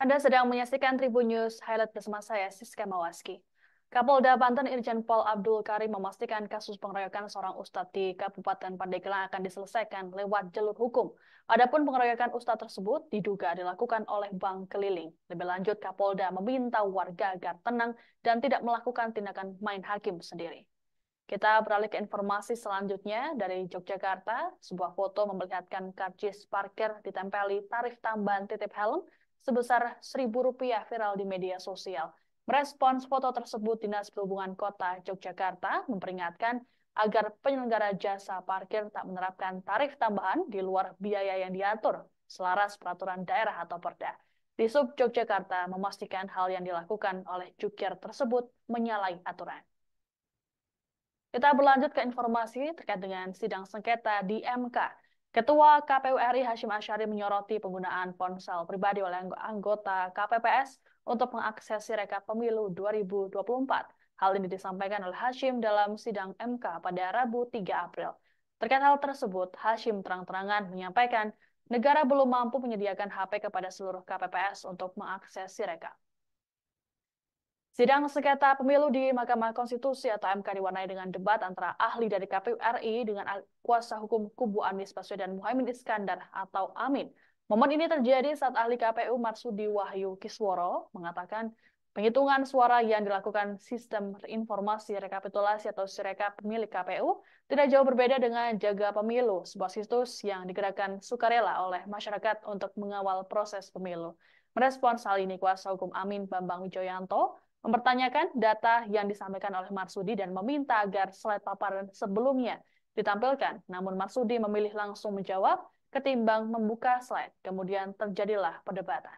Anda sedang menyaksikan Tribun News Highlight bersama saya, Siska Mawaski. Kapolda Banten Irjen Pol Abdul Karim memastikan kasus pengeroyokan seorang ustadz di Kabupaten Pandeglang akan diselesaikan lewat jalur hukum. Adapun pengeroyokan ustadz tersebut diduga dilakukan oleh bank keliling. Lebih lanjut, Kapolda meminta warga agar tenang dan tidak melakukan tindakan main hakim sendiri. Kita beralih ke informasi selanjutnya dari Yogyakarta. Sebuah foto memperlihatkan karcis parkir ditempeli tarif tambahan titip helm sebesar Rp1.000 viral di media sosial. Merespons foto tersebut, Dinas Perhubungan Kota Yogyakarta memperingatkan agar penyelenggara jasa parkir tak menerapkan tarif tambahan di luar biaya yang diatur selaras peraturan daerah atau perda. Di Sub Yogyakarta memastikan hal yang dilakukan oleh jukir tersebut menyalahi aturan. Kita berlanjut ke informasi terkait dengan sidang sengketa di MK. Ketua KPU RI Hashim Asyari menyoroti penggunaan ponsel pribadi oleh anggota KPPS untuk mengakses rekap pemilu 2024. Hal ini disampaikan oleh Hashim dalam sidang MK pada Rabu 3 April. Terkait hal tersebut, Hashim terang-terangan menyampaikan negara belum mampu menyediakan HP kepada seluruh KPPS untuk mengakses rekap. Sidang sengketa pemilu di Mahkamah Konstitusi atau MK diwarnai dengan debat antara ahli dari KPU RI dengan kuasa hukum kubu Anies Baswedan Muhaimin Iskandar atau Amin. Momen ini terjadi saat ahli KPU Marsudi Wahyu Kisworo mengatakan penghitungan suara yang dilakukan sistem informasi rekapitulasi atau sirekap milik KPU tidak jauh berbeda dengan Jaga Pemilu, sebuah situs yang digerakkan sukarela oleh masyarakat untuk mengawal proses pemilu. Merespons hal ini, kuasa hukum Amin Bambang Wijoyanto mempertanyakan data yang disampaikan oleh Marsudi dan meminta agar slide paparan sebelumnya ditampilkan. Namun Marsudi memilih langsung menjawab ketimbang membuka slide. Kemudian terjadilah perdebatan.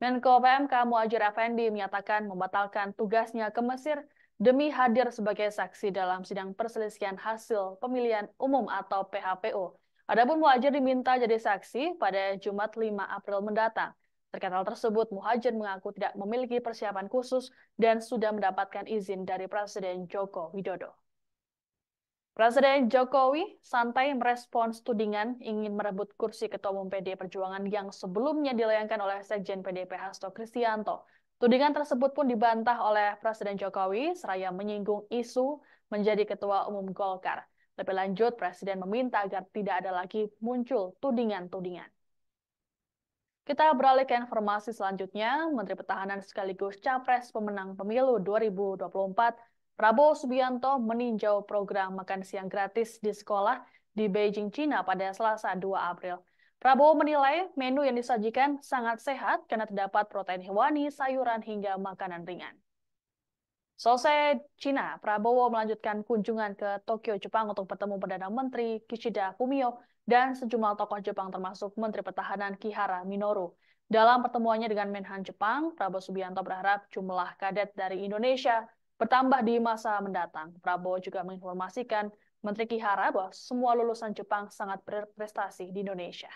Menko PMK Muajir Effendi menyatakan membatalkan tugasnya ke Mesir demi hadir sebagai saksi dalam sidang perselisihan hasil pemilihan umum atau PHPU. Adapun Muajir diminta jadi saksi pada Jumat 5 April mendatang. Terkait hal tersebut, Muhajir mengaku tidak memiliki persiapan khusus dan sudah mendapatkan izin dari Presiden Joko Widodo. Presiden Jokowi santai merespons tudingan ingin merebut kursi Ketua Umum PD Perjuangan yang sebelumnya dilayangkan oleh Sekjen PDP Hasto Kristianto. Tudingan tersebut pun dibantah oleh Presiden Jokowi seraya menyinggung isu menjadi Ketua Umum Golkar. Lebih lanjut, Presiden meminta agar tidak ada lagi muncul tudingan-tudingan. Kita beralih ke informasi selanjutnya. Menteri Pertahanan sekaligus Capres pemenang pemilu 2024, Prabowo Subianto meninjau program makan siang gratis di sekolah di Beijing, Cina pada Selasa 2 April. Prabowo menilai menu yang disajikan sangat sehat karena terdapat protein hewani, sayuran, hingga makanan ringan. Selesai Cina, Prabowo melanjutkan kunjungan ke Tokyo, Jepang untuk bertemu Perdana Menteri Kishida Fumio dan sejumlah tokoh Jepang termasuk Menteri Pertahanan Kihara Minoru. Dalam pertemuannya dengan Menhan Jepang, Prabowo Subianto berharap jumlah kadet dari Indonesia bertambah di masa mendatang. Prabowo juga menginformasikan Menteri Kihara bahwa semua lulusan Jepang sangat berprestasi di Indonesia.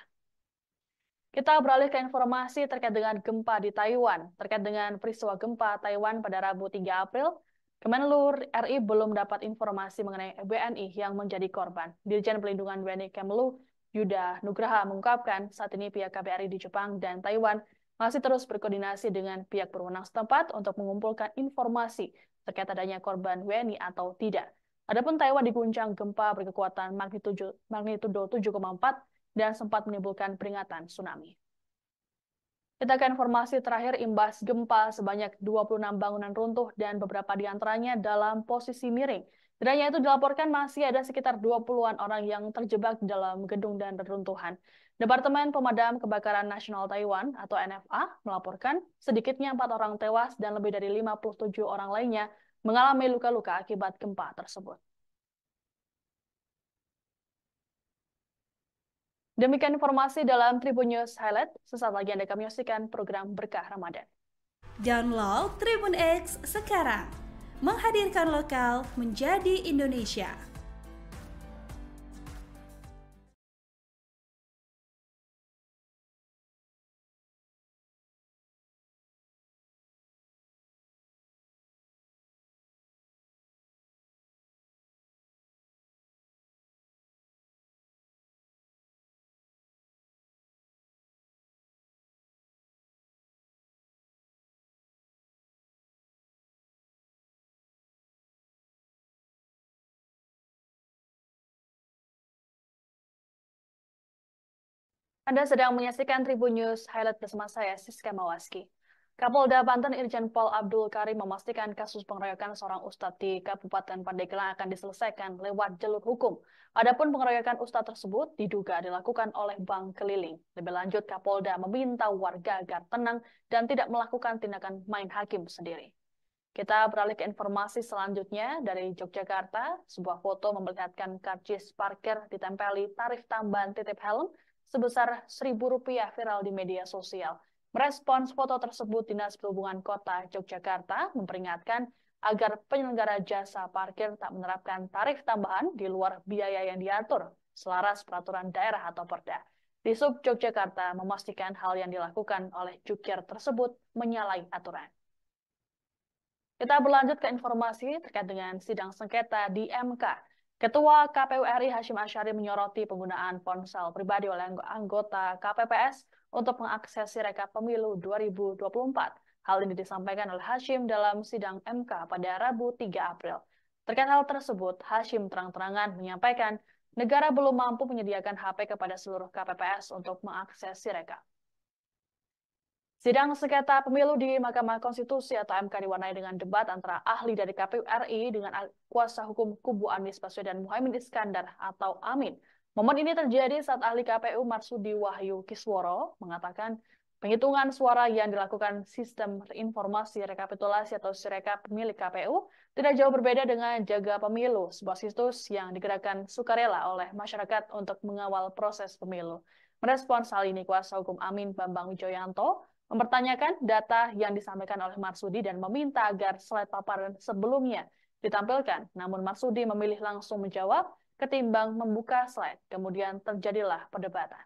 Kita beralih ke informasi terkait dengan gempa di Taiwan. Terkait dengan peristiwa gempa Taiwan pada Rabu 3 April, Kemenlu RI belum dapat informasi mengenai WNI yang menjadi korban. Dirjen Pelindungan WNI Kemlu Yuda Nugraha, mengungkapkan saat ini pihak KBRI di Jepang dan Taiwan masih terus berkoordinasi dengan pihak berwenang setempat untuk mengumpulkan informasi terkait adanya korban WNI atau tidak. Adapun Taiwan diguncang gempa berkekuatan magnitudo 7,4 dan sempat menimbulkan peringatan tsunami. Kita ke informasi terakhir imbas gempa sebanyak 26 bangunan runtuh dan beberapa di antaranya dalam posisi miring. Tidak itu dilaporkan masih ada sekitar 20-an orang yang terjebak dalam gedung dan reruntuhan. Departemen Pemadam Kebakaran Nasional Taiwan atau NFA melaporkan sedikitnya empat orang tewas dan lebih dari 57 orang lainnya mengalami luka-luka akibat gempa tersebut. Demikian informasi dalam Tribun News Highlight. Sesaat lagi Anda kami menyaksikan program Berkah Ramadan. Download Tribun X sekarang. Menghadirkan lokal menjadi Indonesia. Anda sedang menyaksikan Tribun News Highlight bersama saya, Siska Mawaski. Kapolda Banten Irjen Pol Abdul Karim memastikan kasus pengeroyokan seorang ustadz di Kabupaten Pandeglang akan diselesaikan lewat jalur hukum. Adapun pengeroyokan ustadz tersebut diduga dilakukan oleh bank keliling. Lebih lanjut, Kapolda meminta warga agar tenang dan tidak melakukan tindakan main hakim sendiri. Kita beralih ke informasi selanjutnya dari Yogyakarta. Sebuah foto memperlihatkan karcis parkir ditempeli tarif tambahan titip helm sebesar Rp1.000 viral di media sosial. Merespons foto tersebut, Dinas Perhubungan Kota Yogyakarta memperingatkan agar penyelenggara jasa parkir tak menerapkan tarif tambahan di luar biaya yang diatur selaras peraturan daerah atau perda. Di Sub Yogyakarta memastikan hal yang dilakukan oleh cukir tersebut menyalahi aturan. Kita berlanjut ke informasi terkait dengan sidang sengketa di MK. Ketua KPU RI Hashim Asyari menyoroti penggunaan ponsel pribadi oleh anggota KPPS untuk mengakses rekap pemilu 2024. Hal ini disampaikan oleh Hashim dalam sidang MK pada Rabu 3 April. Terkait hal tersebut, Hashim terang-terangan menyampaikan negara belum mampu menyediakan HP kepada seluruh KPPS untuk mengakses rekap. Sidang sengketa pemilu di Mahkamah Konstitusi atau MK diwarnai dengan debat antara ahli dari KPU RI dengan kuasa hukum kubu Anies Baswedan Muhaimin Iskandar atau Amin. Momen ini terjadi saat ahli KPU Marsudi Wahyu Kisworo mengatakan penghitungan suara yang dilakukan sistem informasi rekapitulasi atau sirekap milik KPU tidak jauh berbeda dengan jaga pemilu, sebuah situs yang digerakkan sukarela oleh masyarakat untuk mengawal proses pemilu. Merespons hal ini, kuasa hukum Amin Bambang Wijoyanto mempertanyakan data yang disampaikan oleh Marsudi dan meminta agar slide paparan sebelumnya ditampilkan. Namun Marsudi memilih langsung menjawab ketimbang membuka slide. Kemudian terjadilah perdebatan.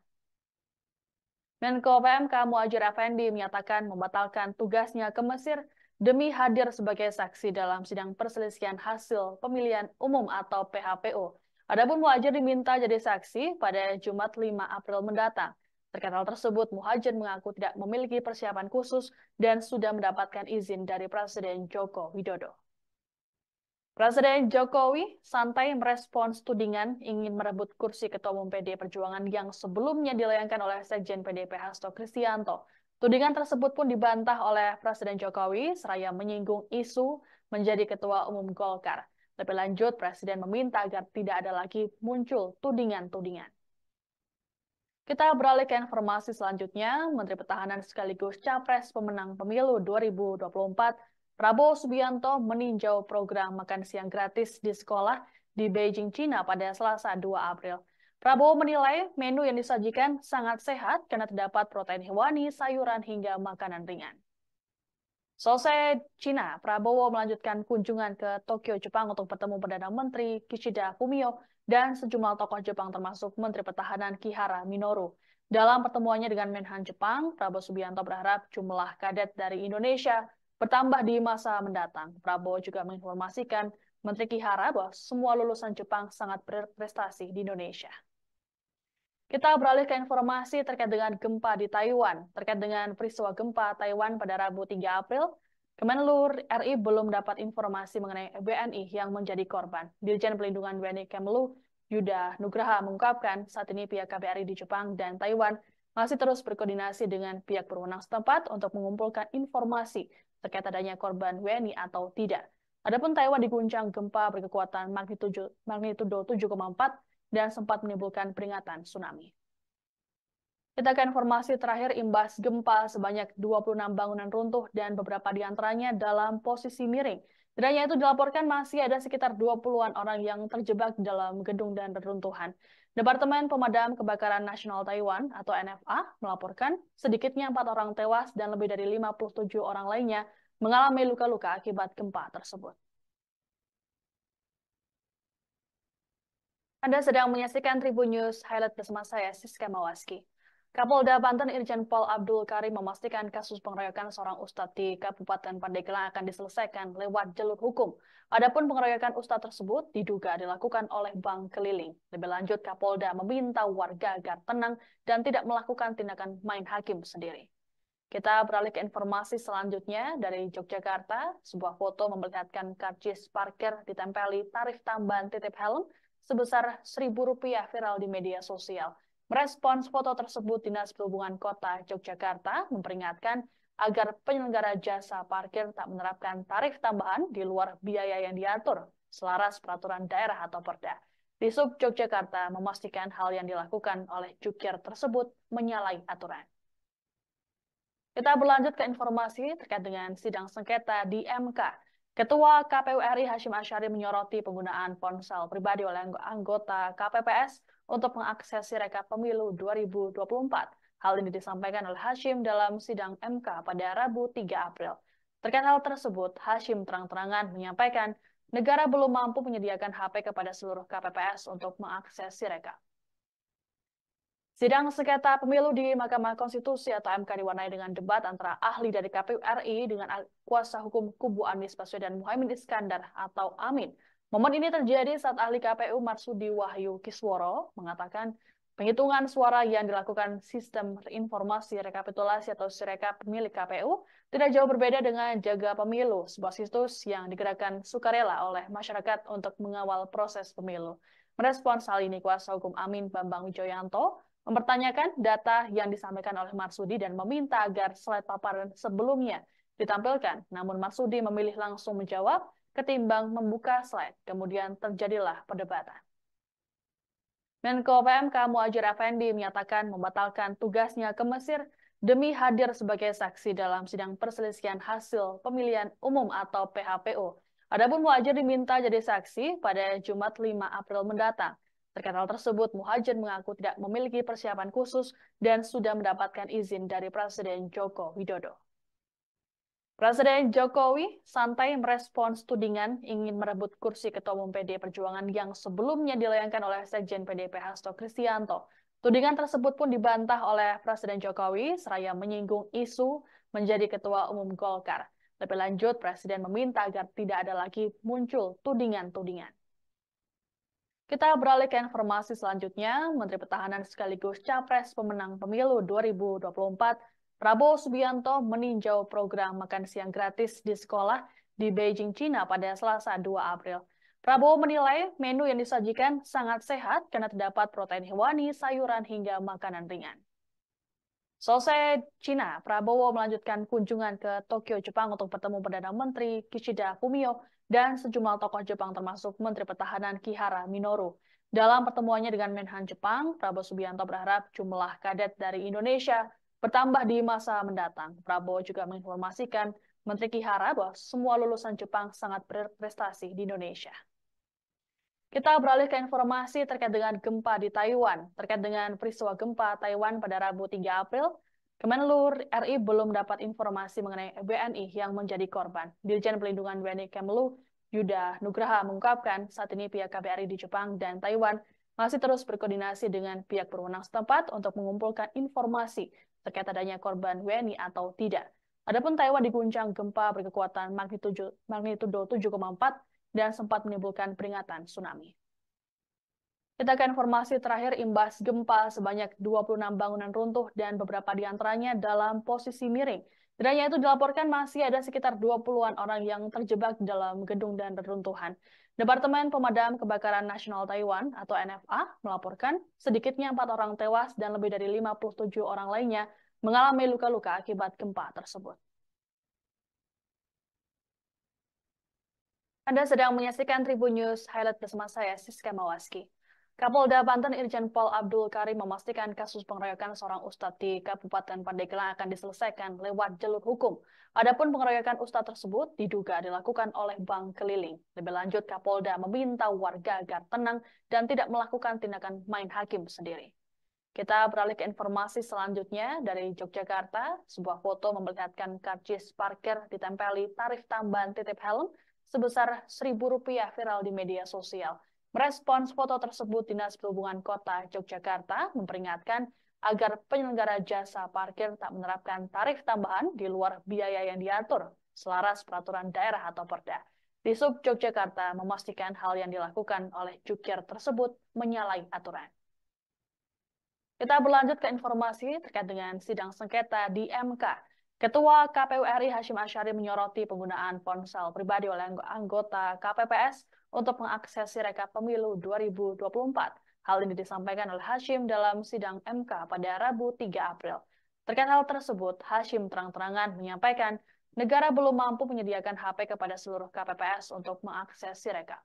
Menko PMK Muajir Effendi menyatakan membatalkan tugasnya ke Mesir demi hadir sebagai saksi dalam sidang perselisihan hasil pemilihan umum atau PHPU. Adapun Muajir diminta jadi saksi pada Jumat 5 April mendatang. Terkait hal tersebut, Muhajir mengaku tidak memiliki persiapan khusus dan sudah mendapatkan izin dari Presiden Joko Widodo. Presiden Jokowi santai merespons tudingan ingin merebut kursi Ketua Umum PD Perjuangan yang sebelumnya dilayangkan oleh Sekjen PDP Hasto Kristianto. Tudingan tersebut pun dibantah oleh Presiden Jokowi seraya menyinggung isu menjadi Ketua Umum Golkar. Lebih lanjut, Presiden meminta agar tidak ada lagi muncul tudingan-tudingan. Kita beralih ke informasi selanjutnya. Menteri Pertahanan sekaligus Capres pemenang pemilu 2024, Prabowo Subianto meninjau program makan siang gratis di sekolah di Beijing, Cina pada Selasa 2 April. Prabowo menilai menu yang disajikan sangat sehat karena terdapat protein hewani, sayuran, hingga makanan ringan. Selesai Cina, Prabowo melanjutkan kunjungan ke Tokyo, Jepang untuk bertemu Perdana Menteri Kishida Fumio dan sejumlah tokoh Jepang termasuk Menteri Pertahanan Kihara Minoru. Dalam pertemuannya dengan Menhan Jepang, Prabowo Subianto berharap jumlah kadet dari Indonesia bertambah di masa mendatang. Prabowo juga menginformasikan Menteri Kihara bahwa semua lulusan Jepang sangat berprestasi di Indonesia. Kita beralih ke informasi terkait dengan gempa di Taiwan. Terkait dengan peristiwa gempa Taiwan pada Rabu 3 April, Kemenlu RI belum dapat informasi mengenai WNI yang menjadi korban. Dirjen Pelindungan WNI Kemenlu, Yuda Nugraha, mengungkapkan saat ini pihak KBRI di Jepang dan Taiwan masih terus berkoordinasi dengan pihak berwenang setempat untuk mengumpulkan informasi terkait adanya korban WNI atau tidak. Adapun Taiwan diguncang gempa berkekuatan magnitudo 7,4 dan sempat menimbulkan peringatan tsunami. Kita ke informasi terakhir imbas gempa sebanyak 26 bangunan runtuh dan beberapa di antaranya dalam posisi miring. Tidak itu dilaporkan masih ada sekitar 20-an orang yang terjebak dalam gedung dan reruntuhan. Departemen Pemadam Kebakaran Nasional Taiwan atau NFA melaporkan sedikitnya 4 orang tewas dan lebih dari 57 orang lainnya mengalami luka-luka akibat gempa tersebut. Anda sedang menyaksikan Tribun News Highlight bersama saya, Siska Mawaski. Kapolda Banten Irjen Pol Abdul Karim memastikan kasus pengeroyokan seorang ustadz di Kabupaten Pandeglang akan diselesaikan lewat jalur hukum. Adapun pengeroyokan ustadz tersebut diduga dilakukan oleh bank keliling. Lebih lanjut, Kapolda meminta warga agar tenang dan tidak melakukan tindakan main hakim sendiri. Kita beralih ke informasi selanjutnya dari Yogyakarta. Sebuah foto memperlihatkan karcis parkir ditempeli tarif tambahan titip helm sebesar Rp1.000 viral di media sosial. Merespons foto tersebut, Dinas Perhubungan Kota Yogyakarta memperingatkan agar penyelenggara jasa parkir tak menerapkan tarif tambahan di luar biaya yang diatur selaras peraturan daerah atau perda. Di Sub Yogyakarta memastikan hal yang dilakukan oleh cukir tersebut menyalahi aturan. Kita berlanjut ke informasi terkait dengan sidang sengketa di MK. Ketua KPU RI Hashim Ashari menyoroti penggunaan ponsel pribadi oleh anggota KPPS untuk mengakses Sireka Pemilu 2024. Hal ini disampaikan oleh Hashim dalam sidang MK pada Rabu 3 April. Terkait hal tersebut, Hashim terang-terangan menyampaikan negara belum mampu menyediakan HP kepada seluruh KPPS untuk mengakses Sireka. Sidang sengketa pemilu di Mahkamah Konstitusi atau MK diwarnai dengan debat antara ahli dari KPU RI dengan kuasa hukum kubu Anies Baswedan Muhaimin Iskandar atau Amin. Momen ini terjadi saat ahli KPU Marsudi Wahyu Kisworo mengatakan penghitungan suara yang dilakukan sistem informasi rekapitulasi atau sirekap milik KPU tidak jauh berbeda dengan jaga pemilu, sebuah situs yang digerakkan sukarela oleh masyarakat untuk mengawal proses pemilu. Merespons hal ini, kuasa hukum Amin Bambang Wijoyanto mempertanyakan data yang disampaikan oleh Marsudi dan meminta agar slide paparan sebelumnya ditampilkan. Namun Marsudi memilih langsung menjawab ketimbang membuka slide. Kemudian terjadilah perdebatan. Menko PMK Muajir Effendi menyatakan membatalkan tugasnya ke Mesir demi hadir sebagai saksi dalam sidang perselisihan hasil pemilihan umum atau PHPU. Adapun Muhajir diminta jadi saksi pada Jumat 5 April mendatang. Terkait hal tersebut, Muhajir mengaku tidak memiliki persiapan khusus dan sudah mendapatkan izin dari Presiden Joko Widodo. Presiden Jokowi santai merespons tudingan ingin merebut kursi Ketua Umum PD Perjuangan yang sebelumnya dilayangkan oleh Sekjen PDP Hasto Kristianto. Tudingan tersebut pun dibantah oleh Presiden Jokowi seraya menyinggung isu menjadi Ketua Umum Golkar. Lebih lanjut, Presiden meminta agar tidak ada lagi muncul tudingan-tudingan. Kita beralih ke informasi selanjutnya. Menteri Pertahanan sekaligus Capres Pemenang Pemilu 2024 Prabowo Subianto meninjau program makan siang gratis di sekolah di Beijing, Cina pada Selasa 2 April. Prabowo menilai menu yang disajikan sangat sehat karena terdapat protein hewani, sayuran, hingga makanan ringan. Selesai Cina, Prabowo melanjutkan kunjungan ke Tokyo, Jepang untuk bertemu Perdana Menteri Kishida Fumio dan sejumlah tokoh Jepang termasuk Menteri Pertahanan Kihara Minoru. Dalam pertemuannya dengan Menhan Jepang, Prabowo Subianto berharap jumlah kadet dari Indonesia bertambah di masa mendatang. Prabowo juga menginformasikan Menteri Kihara bahwa semua lulusan Jepang sangat berprestasi di Indonesia. Kita beralih ke informasi terkait dengan gempa di Taiwan. Terkait dengan peristiwa gempa Taiwan pada Rabu 3 April, Kemenlu RI belum dapat informasi mengenai WNI yang menjadi korban. Dirjen Pelindungan WNI Kemlu, Yuda Nugraha mengungkapkan saat ini pihak KBRI di Jepang dan Taiwan masih terus berkoordinasi dengan pihak berwenang setempat untuk mengumpulkan informasi terkait adanya korban WNI atau tidak. Adapun Taiwan diguncang gempa berkekuatan magnitudo 7,4 dan sempat menimbulkan peringatan tsunami. Kita ke informasi terakhir imbas gempa sebanyak 26 bangunan runtuh dan beberapa di antaranya dalam posisi miring tidak itu dilaporkan masih ada sekitar 20-an orang yang terjebak dalam gedung dan reruntuhan. Departemen Pemadam Kebakaran Nasional Taiwan atau NFA melaporkan sedikitnya empat orang tewas dan lebih dari 57 orang lainnya mengalami luka-luka akibat gempa tersebut. Anda sedang menyaksikan Tribun News Highlight bersama saya, Siska Mawaski. Kapolda Banten Irjen Pol Abdul Karim memastikan kasus pengeroyokan seorang ustadz di Kabupaten Pandeglang akan diselesaikan lewat jalur hukum. Adapun pengeroyokan ustadz tersebut diduga dilakukan oleh bank keliling. Lebih lanjut, Kapolda meminta warga agar tenang dan tidak melakukan tindakan main hakim sendiri. Kita beralih ke informasi selanjutnya dari Yogyakarta. Sebuah foto memperlihatkan karcis parkir ditempeli tarif tambahan titip helm sebesar Rp1.000 viral di media sosial. Merespons foto tersebut, Dinas Perhubungan Kota Yogyakarta memperingatkan agar penyelenggara jasa parkir tak menerapkan tarif tambahan di luar biaya yang diatur selaras peraturan daerah atau perda. Di Sub Yogyakarta memastikan hal yang dilakukan oleh cukir tersebut menyalahi aturan. Kita berlanjut ke informasi terkait dengan sidang sengketa di MK. Ketua KPU RI Hashim Ashari menyoroti penggunaan ponsel pribadi oleh anggota KPPS untuk mengakses rekap Pemilu 2024. Hal ini disampaikan oleh Hashim dalam sidang MK pada Rabu 3 April. Terkait hal tersebut, Hashim terang-terangan menyampaikan negara belum mampu menyediakan HP kepada seluruh KPPS untuk mengakses Sirekap.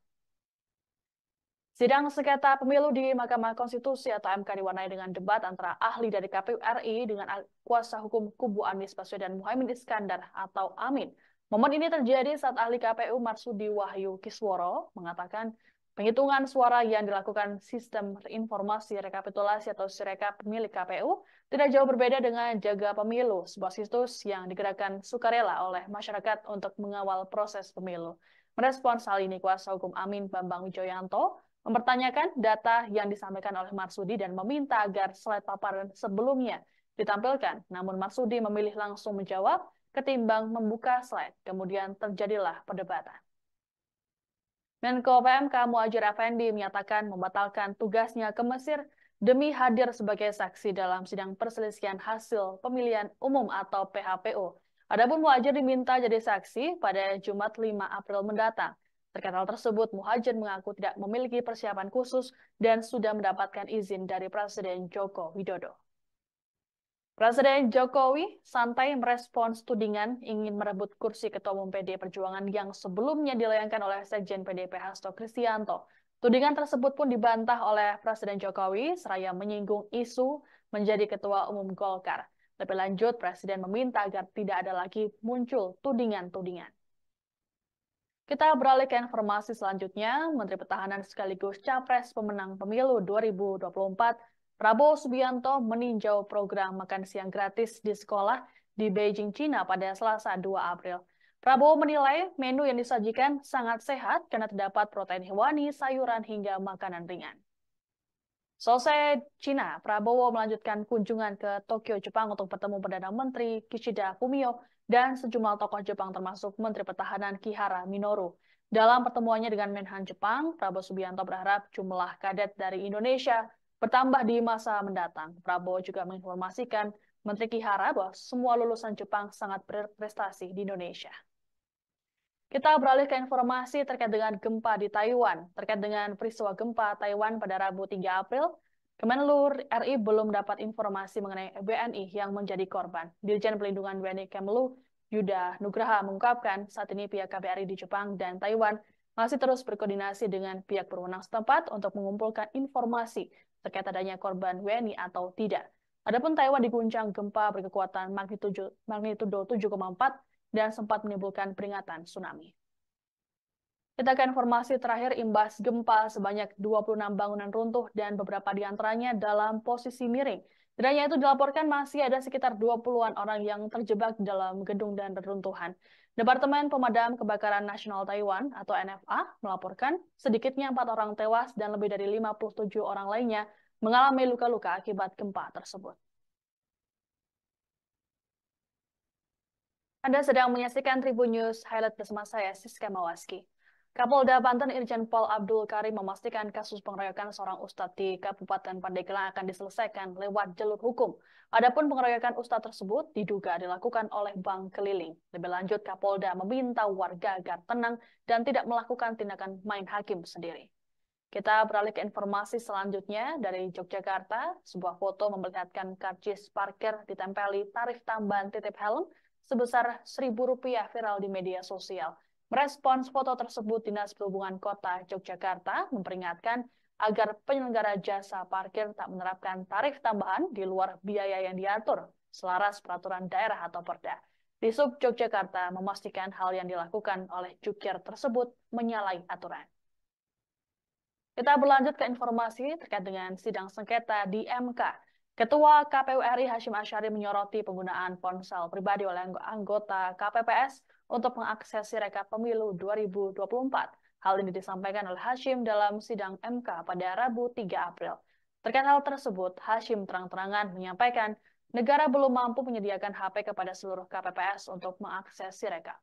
Sidang sengketa pemilu di Mahkamah Konstitusi atau MK diwarnai dengan debat antara ahli dari KPU RI dengan kuasa hukum kubu Anies Baswedan Muhaimin Iskandar atau Amin. Momen ini terjadi saat ahli KPU Marsudi Wahyu Kisworo mengatakan penghitungan suara yang dilakukan sistem informasi rekapitulasi atau Sirekap milik KPU tidak jauh berbeda dengan Jaga Pemilu, sebuah situs yang digerakkan sukarela oleh masyarakat untuk mengawal proses pemilu. Merespons hal ini, kuasa hukum Amin Bambang Wijoyanto mempertanyakan data yang disampaikan oleh Marsudi dan meminta agar slide paparan sebelumnya ditampilkan. Namun Marsudi memilih langsung menjawab ketimbang membuka slide. Kemudian terjadilah perdebatan. Menko PMK Muajir Effendi menyatakan membatalkan tugasnya ke Mesir demi hadir sebagai saksi dalam sidang perselisihan hasil pemilihan umum atau PHPU. Adapun Muhajir diminta jadi saksi pada Jumat 5 April mendatang. Terkait hal tersebut, Muhajir mengaku tidak memiliki persiapan khusus dan sudah mendapatkan izin dari Presiden Joko Widodo. Presiden Jokowi santai merespons tudingan ingin merebut kursi Ketua Umum PD Perjuangan yang sebelumnya dilayangkan oleh Sekjen PDP Hasto Kristianto. Tudingan tersebut pun dibantah oleh Presiden Jokowi seraya menyinggung isu menjadi Ketua Umum Golkar. Lebih lanjut, Presiden meminta agar tidak ada lagi muncul tudingan-tudingan. Kita beralih ke informasi selanjutnya. Menteri Pertahanan sekaligus Capres Pemenang Pemilu 2024 Prabowo Subianto meninjau program makan siang gratis di sekolah di Beijing, China pada Selasa 2 April. Prabowo menilai menu yang disajikan sangat sehat karena terdapat protein hewani, sayuran, hingga makanan ringan. Selesai Cina, Prabowo melanjutkan kunjungan ke Tokyo, Jepang untuk bertemu Perdana Menteri Kishida Fumio dan sejumlah tokoh Jepang termasuk Menteri Pertahanan Kihara Minoru. Dalam pertemuannya dengan Menhan Jepang, Prabowo Subianto berharap jumlah kadet dari Indonesia Bertambah di masa mendatang, Prabowo juga menginformasikan Menteri Kihara bahwa semua lulusan Jepang sangat berprestasi di Indonesia. Kita beralih ke informasi terkait dengan gempa di Taiwan. Terkait dengan peristiwa gempa Taiwan pada Rabu 3 April, Kemenlu RI belum dapat informasi mengenai WNI yang menjadi korban. Dirjen Pelindungan WNI Kemenlu, Yuda Nugraha, mengungkapkan saat ini pihak KBRI di Jepang dan Taiwan masih terus berkoordinasi dengan pihak berwenang setempat untuk mengumpulkan informasi terkait adanya korban WNI atau tidak. Adapun Taiwan diguncang gempa berkekuatan magnitudo, 7,4 dan sempat menimbulkan peringatan tsunami. Kita ke informasi terakhir imbas gempa sebanyak 26 bangunan runtuh dan beberapa di antaranya dalam posisi miring. Tidaknya itu dilaporkan masih ada sekitar 20-an orang yang terjebak dalam gedung dan reruntuhan. Departemen Pemadam Kebakaran Nasional Taiwan atau NFA melaporkan sedikitnya empat orang tewas dan lebih dari 57 orang lainnya mengalami luka-luka akibat gempa tersebut. Anda sedang menyaksikan Tribun News Highlight bersama saya, Siska Mawaski. Kapolda Banten Irjen Pol Abdul Karim memastikan kasus pengeroyokan seorang ustadz di Kabupaten Pandeglang akan diselesaikan lewat jalur hukum. Adapun pengeroyokan ustadz tersebut diduga dilakukan oleh bank keliling. Lebih lanjut, Kapolda meminta warga agar tenang dan tidak melakukan tindakan main hakim sendiri. Kita beralih ke informasi selanjutnya dari Yogyakarta. Sebuah foto memperlihatkan karcis parkir ditempeli tarif tambahan titip helm sebesar Rp1.000 viral di media sosial. Merespons foto tersebut, Dinas Perhubungan Kota Yogyakarta memperingatkan agar penyelenggara jasa parkir tak menerapkan tarif tambahan di luar biaya yang diatur selaras peraturan daerah atau perda. Di Sub Yogyakarta memastikan hal yang dilakukan oleh cukir tersebut menyalahi aturan. Kita berlanjut ke informasi terkait dengan sidang sengketa di MK. Ketua KPU RI Hashim Asyari menyoroti penggunaan ponsel pribadi oleh anggota KPPS untuk mengakses sirekap pemilu 2024. Hal ini disampaikan oleh Hashim dalam sidang MK pada Rabu 3 April. Terkait hal tersebut, Hashim terang-terangan menyampaikan negara belum mampu menyediakan HP kepada seluruh KPPS untuk mengakses sirekap.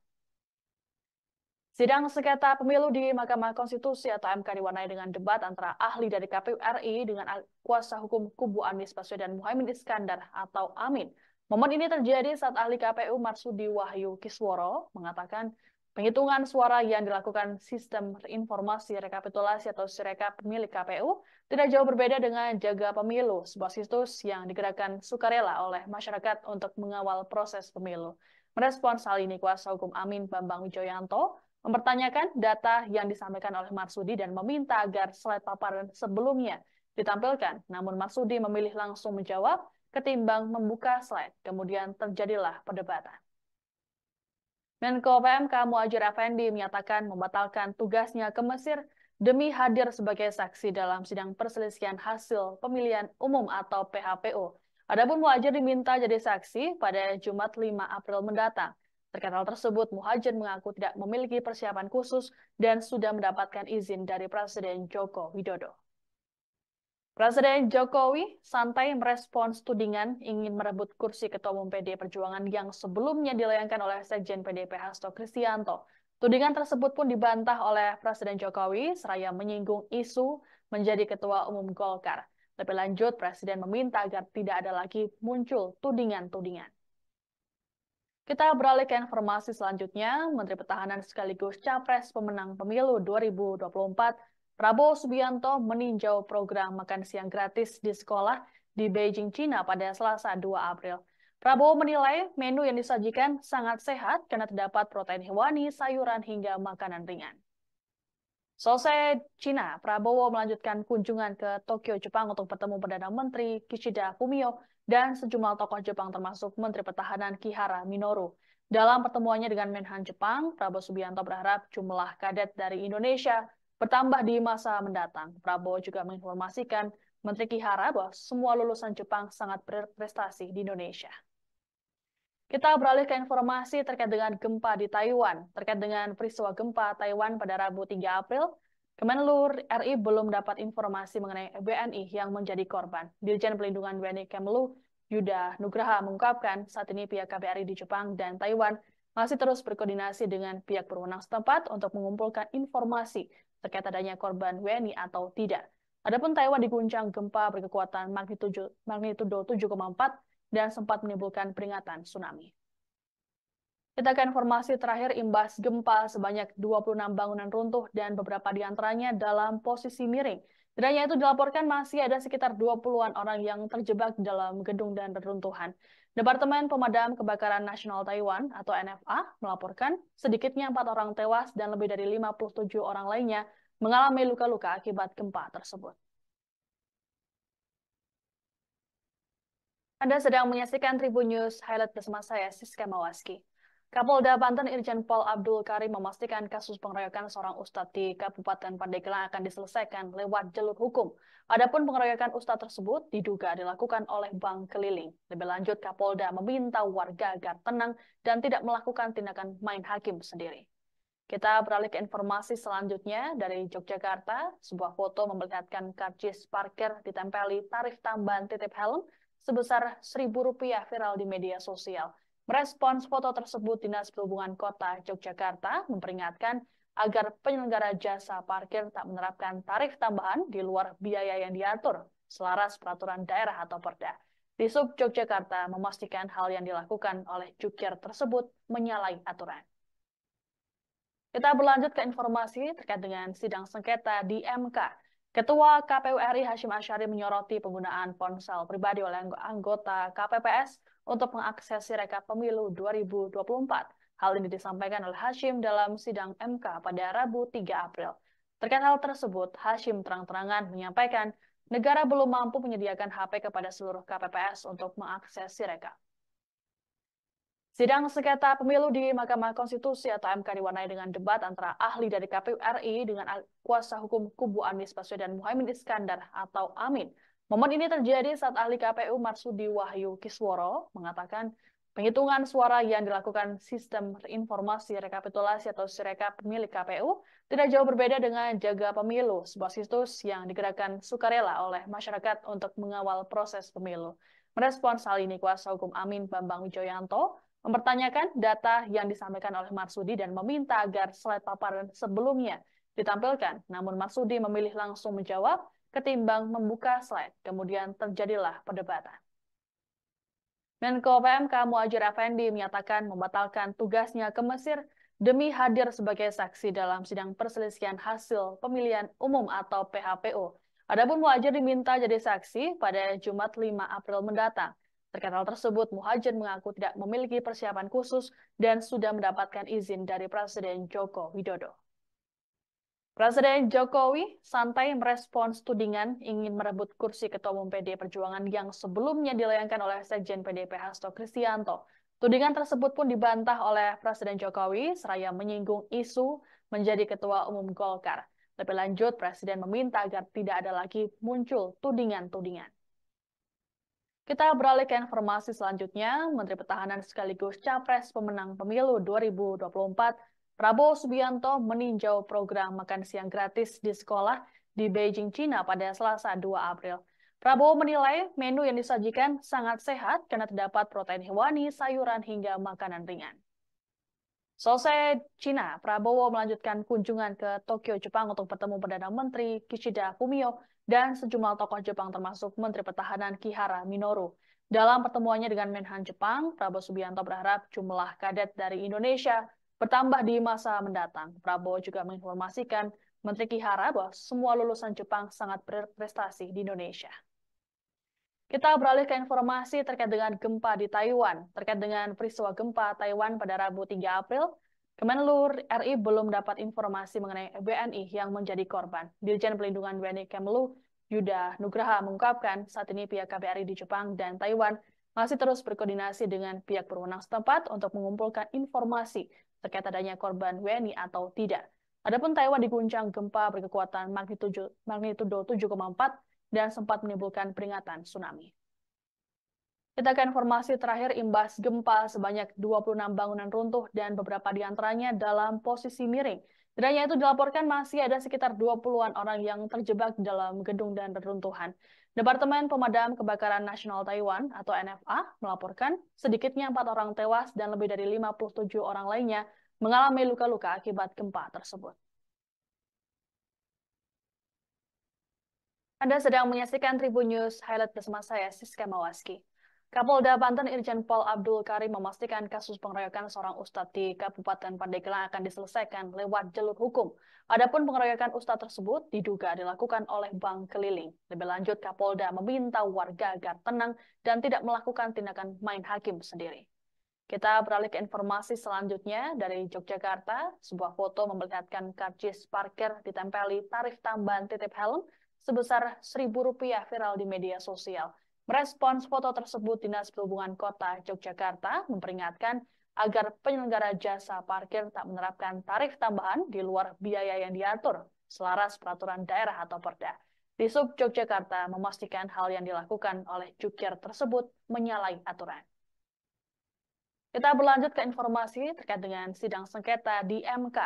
Sidang sengketa pemilu di Mahkamah Konstitusi atau MK diwarnai dengan debat antara ahli dari KPU RI dengan kuasa hukum kubu Anies Baswedan Muhaimin Iskandar atau Amin. Momen ini terjadi saat ahli KPU Marsudi Wahyu Kisworo mengatakan penghitungan suara yang dilakukan sistem informasi rekapitulasi atau sirekap milik KPU tidak jauh berbeda dengan Jaga Pemilu, sebuah situs yang digerakkan sukarela oleh masyarakat untuk mengawal proses pemilu. Merespons hal ini, kuasa hukum Amin Bambang Wijoyanto mempertanyakan data yang disampaikan oleh Marsudi dan meminta agar slide paparan sebelumnya ditampilkan. Namun Marsudi memilih langsung menjawab ketimbang membuka slide. Kemudian terjadilah perdebatan. Menko PMK Muajir Effendi menyatakan membatalkan tugasnya ke Mesir demi hadir sebagai saksi dalam sidang perselisihan hasil pemilihan umum atau PHPU. Adapun Muhajir diminta jadi saksi pada Jumat 5 April mendatang. Terkait hal tersebut, Muhajir mengaku tidak memiliki persiapan khusus dan sudah mendapatkan izin dari Presiden Joko Widodo. Presiden Jokowi santai merespons tudingan ingin merebut kursi Ketua Umum PD Perjuangan yang sebelumnya dilayangkan oleh Sekjen PDIP Hasto Kristianto. Tudingan tersebut pun dibantah oleh Presiden Jokowi seraya menyinggung isu menjadi Ketua Umum Golkar. Lebih lanjut, Presiden meminta agar tidak ada lagi muncul tudingan-tudingan. Kita beralih ke informasi selanjutnya. Menteri Pertahanan sekaligus Capres Pemenang Pemilu 2024 Prabowo Subianto meninjau program makan siang gratis di sekolah di Beijing, China pada Selasa 2 April. Prabowo menilai menu yang disajikan sangat sehat karena terdapat protein hewani, sayuran, hingga makanan ringan. Selesai China. Prabowo melanjutkan kunjungan ke Tokyo, Jepang untuk bertemu Perdana Menteri Kishida Fumio dan sejumlah tokoh Jepang termasuk Menteri Pertahanan Kihara Minoru. Dalam pertemuannya dengan Menhan Jepang, Prabowo Subianto berharap jumlah kadet dari Indonesia Bertambah di masa mendatang, Prabowo juga menginformasikan Menteri Kihara bahwa semua lulusan Jepang sangat berprestasi di Indonesia. Kita beralih ke informasi terkait dengan gempa di Taiwan. Terkait dengan peristiwa gempa Taiwan pada Rabu 3 April, Kemenlu RI belum dapat informasi mengenai WNI yang menjadi korban. Dirjen Pelindungan WNI Kemlu, Yuda Nugraha, mengungkapkan saat ini pihak KBRI di Jepang dan Taiwan masih terus berkoordinasi dengan pihak berwenang setempat untuk mengumpulkan informasi terkait adanya korban WNI atau tidak. Adapun Taiwan diguncang gempa berkekuatan magnitudo 7,4 dan sempat menimbulkan peringatan tsunami. Kita ke informasi terakhir imbas gempa sebanyak 26 bangunan runtuh dan beberapa di antaranya dalam posisi miring. Tidak itu dilaporkan masih ada sekitar 20-an orang yang terjebak dalam gedung dan reruntuhan. Departemen Pemadam Kebakaran Nasional Taiwan atau NFA melaporkan sedikitnya empat orang tewas dan lebih dari 57 orang lainnya mengalami luka-luka akibat gempa tersebut. Anda sedang menyaksikan Tribun News Highlight bersama saya, Siska Mawaski. Kapolda Banten Irjen Pol Abdul Karim memastikan kasus pengeroyokan seorang ustadz di Kabupaten Pandeglang akan diselesaikan lewat jalur hukum. Adapun pengeroyokan ustadz tersebut diduga dilakukan oleh bank keliling. Lebih lanjut, Kapolda meminta warga agar tenang dan tidak melakukan tindakan main hakim sendiri. Kita beralih ke informasi selanjutnya dari Yogyakarta. Sebuah foto memperlihatkan karcis parkir ditempeli tarif tambahan titip helm sebesar Rp1.000 viral di media sosial. Merespons foto tersebut, Dinas Perhubungan Kota Yogyakarta memperingatkan agar penyelenggara jasa parkir tak menerapkan tarif tambahan di luar biaya yang diatur selaras peraturan daerah atau perda. Di Sub Yogyakarta memastikan hal yang dilakukan oleh cukir tersebut menyalahi aturan. Kita berlanjut ke informasi terkait dengan sidang sengketa di MK. Ketua KPU RI Hashim Ashari menyoroti penggunaan ponsel pribadi oleh anggota KPPS untuk mengakses sirekap pemilu 2024. Hal ini disampaikan oleh Hashim dalam sidang MK pada Rabu 3 April. Terkait hal tersebut, Hashim terang-terangan menyampaikan negara belum mampu menyediakan HP kepada seluruh KPPS untuk mengakses sirekap. Sidang sengketa pemilu di Mahkamah Konstitusi atau MK diwarnai dengan debat antara ahli dari KPU RI dengan kuasa hukum kubu Anies Baswedan Muhaimin Iskandar atau Amin. Momen ini terjadi saat ahli KPU Marsudi Wahyu Kisworo mengatakan penghitungan suara yang dilakukan sistem informasi rekapitulasi atau sirekap milik KPU tidak jauh berbeda dengan Jaga Pemilu, sebuah situs yang digerakkan sukarela oleh masyarakat untuk mengawal proses pemilu. Merespons hal ini, kuasa hukum Amin Bambang Wijoyanto mempertanyakan data yang disampaikan oleh Marsudi dan meminta agar slide paparan sebelumnya ditampilkan. Namun Marsudi memilih langsung menjawab ketimbang membuka slide. Kemudian terjadilah perdebatan. Menko PMK Muajir Effendi menyatakan membatalkan tugasnya ke Mesir demi hadir sebagai saksi dalam sidang perselisihan hasil pemilihan umum atau PHPU. Adapun Muhajir diminta jadi saksi pada Jumat 5 April mendatang. Terkait hal tersebut, Muhajir mengaku tidak memiliki persiapan khusus dan sudah mendapatkan izin dari Presiden Joko Widodo. Presiden Jokowi santai merespons tudingan ingin merebut kursi Ketua Umum PD Perjuangan yang sebelumnya dilayangkan oleh Sekjen PDPH Hasto Kristianto. Tudingan tersebut pun dibantah oleh Presiden Jokowi seraya menyinggung isu menjadi Ketua Umum Golkar. Lebih lanjut, Presiden meminta agar tidak ada lagi muncul tudingan-tudingan. Kita beralih ke informasi selanjutnya. Menteri Pertahanan sekaligus Capres Pemenang Pemilu 2024 Prabowo Subianto meninjau program makan siang gratis di sekolah di Beijing, China pada Selasa 2 April. Prabowo menilai menu yang disajikan sangat sehat karena terdapat protein hewani, sayuran, hingga makanan ringan. Selesai Cina, Prabowo melanjutkan kunjungan ke Tokyo, Jepang untuk bertemu Perdana Menteri Kishida Fumio dan sejumlah tokoh Jepang termasuk Menteri Pertahanan Kihara Minoru. Dalam pertemuannya dengan Menhan Jepang, Prabowo Subianto berharap jumlah kadet dari Indonesia bertambah di masa mendatang. Prabowo juga menginformasikan Menteri Kihara bahwa semua lulusan Jepang sangat berprestasi di Indonesia. Kita beralih ke informasi terkait dengan gempa di Taiwan. Terkait dengan peristiwa gempa Taiwan pada Rabu 3 April, Kemenlu RI belum dapat informasi mengenai WNI yang menjadi korban. Dirjen Pelindungan WNI Kemenlu, Yuda Nugraha, mengungkapkan saat ini pihak KBRI di Jepang dan Taiwan masih terus berkoordinasi dengan pihak berwenang setempat untuk mengumpulkan informasi terkait adanya korban WNI atau tidak. Adapun Taiwan diguncang gempa berkekuatan magnitudo 7,4 dan sempat menimbulkan peringatan tsunami. Kita ke informasi terakhir imbas gempa sebanyak 26 bangunan runtuh dan beberapa di antaranya dalam posisi miring. Tidaknya itu dilaporkan masih ada sekitar 20-an orang yang terjebak dalam gedung dan reruntuhan. Departemen Pemadam Kebakaran Nasional Taiwan atau NFA melaporkan sedikitnya empat orang tewas dan lebih dari 57 orang lainnya mengalami luka-luka akibat gempa tersebut. Anda sedang menyaksikan Tribun News Highlight bersama saya, Siska Mawaski. Kapolda Banten Irjen Pol Abdul Karim memastikan kasus pengeroyokan seorang ustadz di Kabupaten Pandeglang akan diselesaikan lewat jalur hukum. Adapun pengeroyokan ustadz tersebut diduga dilakukan oleh bank keliling. Lebih lanjut, Kapolda meminta warga agar tenang dan tidak melakukan tindakan main hakim sendiri. Kita beralih ke informasi selanjutnya dari Yogyakarta. Sebuah foto memperlihatkan karcis parkir ditempeli tarif tambahan titip helm sebesar Rp1.000 viral di media sosial. Merespons foto tersebut, Dinas Perhubungan Kota Yogyakarta memperingatkan agar penyelenggara jasa parkir tak menerapkan tarif tambahan di luar biaya yang diatur selaras peraturan daerah atau perda. Di Sub Yogyakarta memastikan hal yang dilakukan oleh cukir tersebut menyalahi aturan. Kita berlanjut ke informasi terkait dengan sidang sengketa di MK.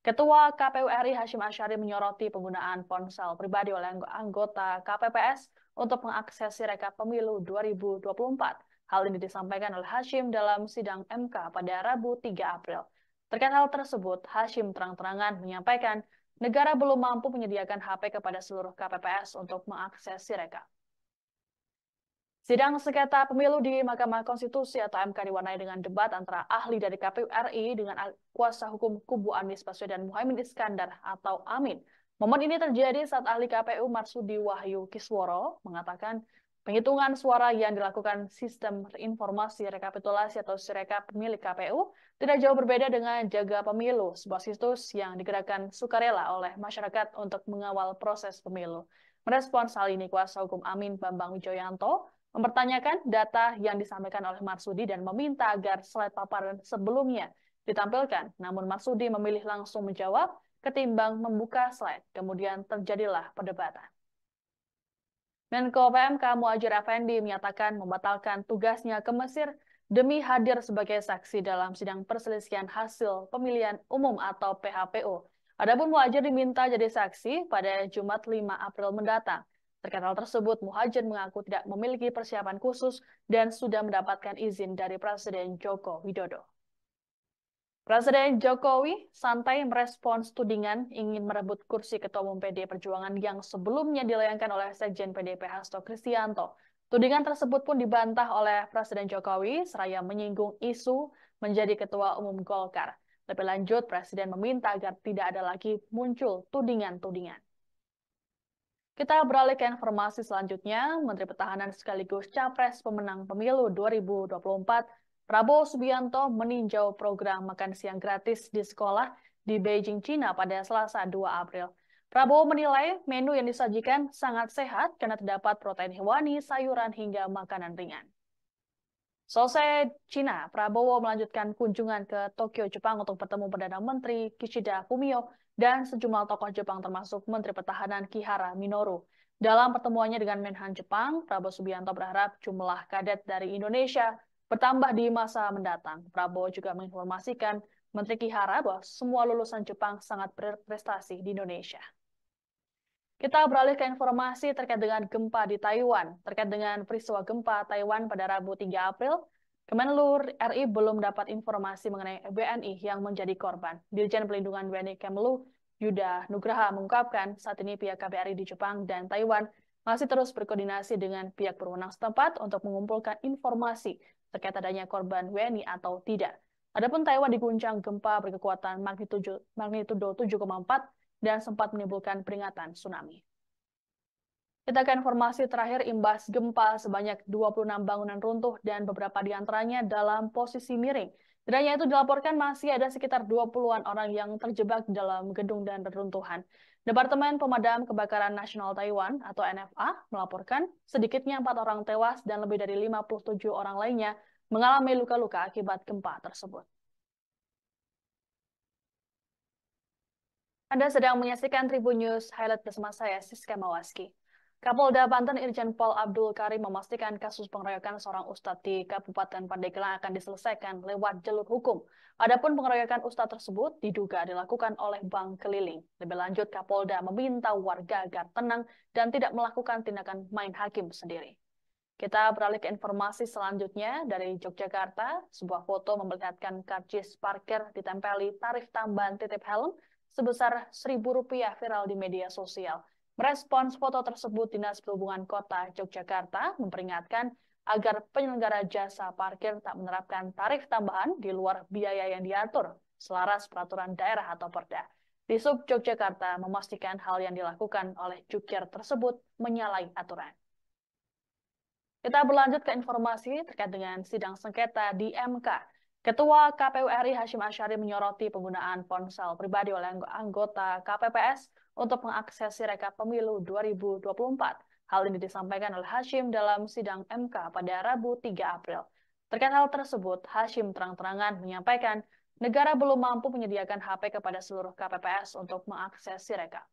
Ketua KPU RI Hashim Asyari menyoroti penggunaan ponsel pribadi oleh anggota KPPS untuk mengakses sirekap pemilu 2024. Hal ini disampaikan oleh Hashim dalam sidang MK pada Rabu 3 April. Terkait hal tersebut, Hashim terang-terangan menyampaikan negara belum mampu menyediakan HP kepada seluruh KPPS untuk mengakses sirekap. Sidang sengketa pemilu di Mahkamah Konstitusi atau MK diwarnai dengan debat antara ahli dari KPU RI dengan kuasa hukum kubu Anies Baswedan Muhaimin Iskandar atau Amin. Momen ini terjadi saat ahli KPU Marsudi Wahyu Kisworo mengatakan penghitungan suara yang dilakukan sistem informasi rekapitulasi atau sirekap milik KPU tidak jauh berbeda dengan Jaga Pemilu, sebuah situs yang digerakkan sukarela oleh masyarakat untuk mengawal proses pemilu. Merespons hal ini, kuasa hukum Amin Bambang Wijoyanto mempertanyakan data yang disampaikan oleh Marsudi dan meminta agar slide paparan sebelumnya ditampilkan. Namun Marsudi memilih langsung menjawab ketimbang membuka slide. Kemudian terjadilah perdebatan. Menko PMK Muajir Effendi menyatakan membatalkan tugasnya ke Mesir demi hadir sebagai saksi dalam sidang perselisihan hasil pemilihan umum atau PHPU. Adapun Muhajir diminta jadi saksi pada Jumat 5 April mendatang. Terkait hal tersebut, Muhajir mengaku tidak memiliki persiapan khusus dan sudah mendapatkan izin dari Presiden Joko Widodo. Presiden Jokowi santai merespons tudingan ingin merebut kursi Ketua Umum PD Perjuangan yang sebelumnya dilayangkan oleh Sekjen PDP Hasto Kristianto. Tudingan tersebut pun dibantah oleh Presiden Jokowi seraya menyinggung isu menjadi Ketua Umum Golkar. Lebih lanjut, Presiden meminta agar tidak ada lagi muncul tudingan-tudingan. Kita beralih ke informasi selanjutnya. Menteri Pertahanan sekaligus Capres Pemenang Pemilu 2024 Prabowo Subianto meninjau program makan siang gratis di sekolah di Beijing, China pada Selasa 2 April. Prabowo menilai menu yang disajikan sangat sehat karena terdapat protein hewani, sayuran, hingga makanan ringan. Selesai China. Prabowo melanjutkan kunjungan ke Tokyo, Jepang untuk bertemu Perdana Menteri Kishida Fumio dan sejumlah tokoh Jepang termasuk Menteri Pertahanan Kihara Minoru. Dalam pertemuannya dengan Menhan Jepang, Prabowo Subianto berharap jumlah kadet dari Indonesia bertambah di masa mendatang. Prabowo juga menginformasikan Menteri Kihara bahwa semua lulusan Jepang sangat berprestasi di Indonesia. Kita beralih ke informasi terkait dengan gempa di Taiwan. Terkait dengan peristiwa gempa Taiwan pada Rabu 3 April, Kemenlu RI belum dapat informasi mengenai WNI yang menjadi korban. Dirjen Pelindungan WNI Kemenlu, Yuda Nugraha, mengungkapkan saat ini pihak KBRI di Jepang dan Taiwan masih terus berkoordinasi dengan pihak berwenang setempat untuk mengumpulkan informasi terkait adanya korban WNI atau tidak. Adapun Taiwan diguncang gempa berkekuatan magnitudo 7,4 dan sempat menimbulkan peringatan tsunami. Kita ke informasi terakhir imbas gempa sebanyak 26 bangunan runtuh dan beberapa di antaranya dalam posisi miring. Tidaknya itu dilaporkan masih ada sekitar 20-an orang yang terjebak dalam gedung dan reruntuhan. Departemen Pemadam Kebakaran Nasional Taiwan atau NFA melaporkan sedikitnya 4 orang tewas dan lebih dari 57 orang lainnya mengalami luka-luka akibat gempa tersebut. Anda sedang menyaksikan Tribun News Highlight bersama saya, Siska Mawaski. Kapolda Banten Irjen Pol Abdul Karim memastikan kasus pengeroyokan seorang ustadz di Kabupaten Pandeglang akan diselesaikan lewat jalur hukum. Adapun pengeroyokan ustadz tersebut diduga dilakukan oleh bank keliling. Lebih lanjut, Kapolda meminta warga agar tenang dan tidak melakukan tindakan main hakim sendiri. Kita beralih ke informasi selanjutnya dari Yogyakarta. Sebuah foto memperlihatkan karcis parkir ditempeli tarif tambahan titip helm sebesar Rp1.000 viral di media sosial. Merespons foto tersebut, Dinas Perhubungan Kota Yogyakarta memperingatkan agar penyelenggara jasa parkir tak menerapkan tarif tambahan di luar biaya yang diatur selaras peraturan daerah atau perda. Di Sub Yogyakarta memastikan hal yang dilakukan oleh cukir tersebut menyalahi aturan. Kita berlanjut ke informasi terkait dengan sidang sengketa di MK. Ketua KPU RI Hashim Asyari menyoroti penggunaan ponsel pribadi oleh anggota KPPS untuk mengakses sirekap pemilu 2024. Hal ini disampaikan oleh Hashim dalam sidang MK pada Rabu 3 April. Terkait hal tersebut, Hashim terang-terangan menyampaikan negara belum mampu menyediakan HP kepada seluruh KPPS untuk mengakses sirekap.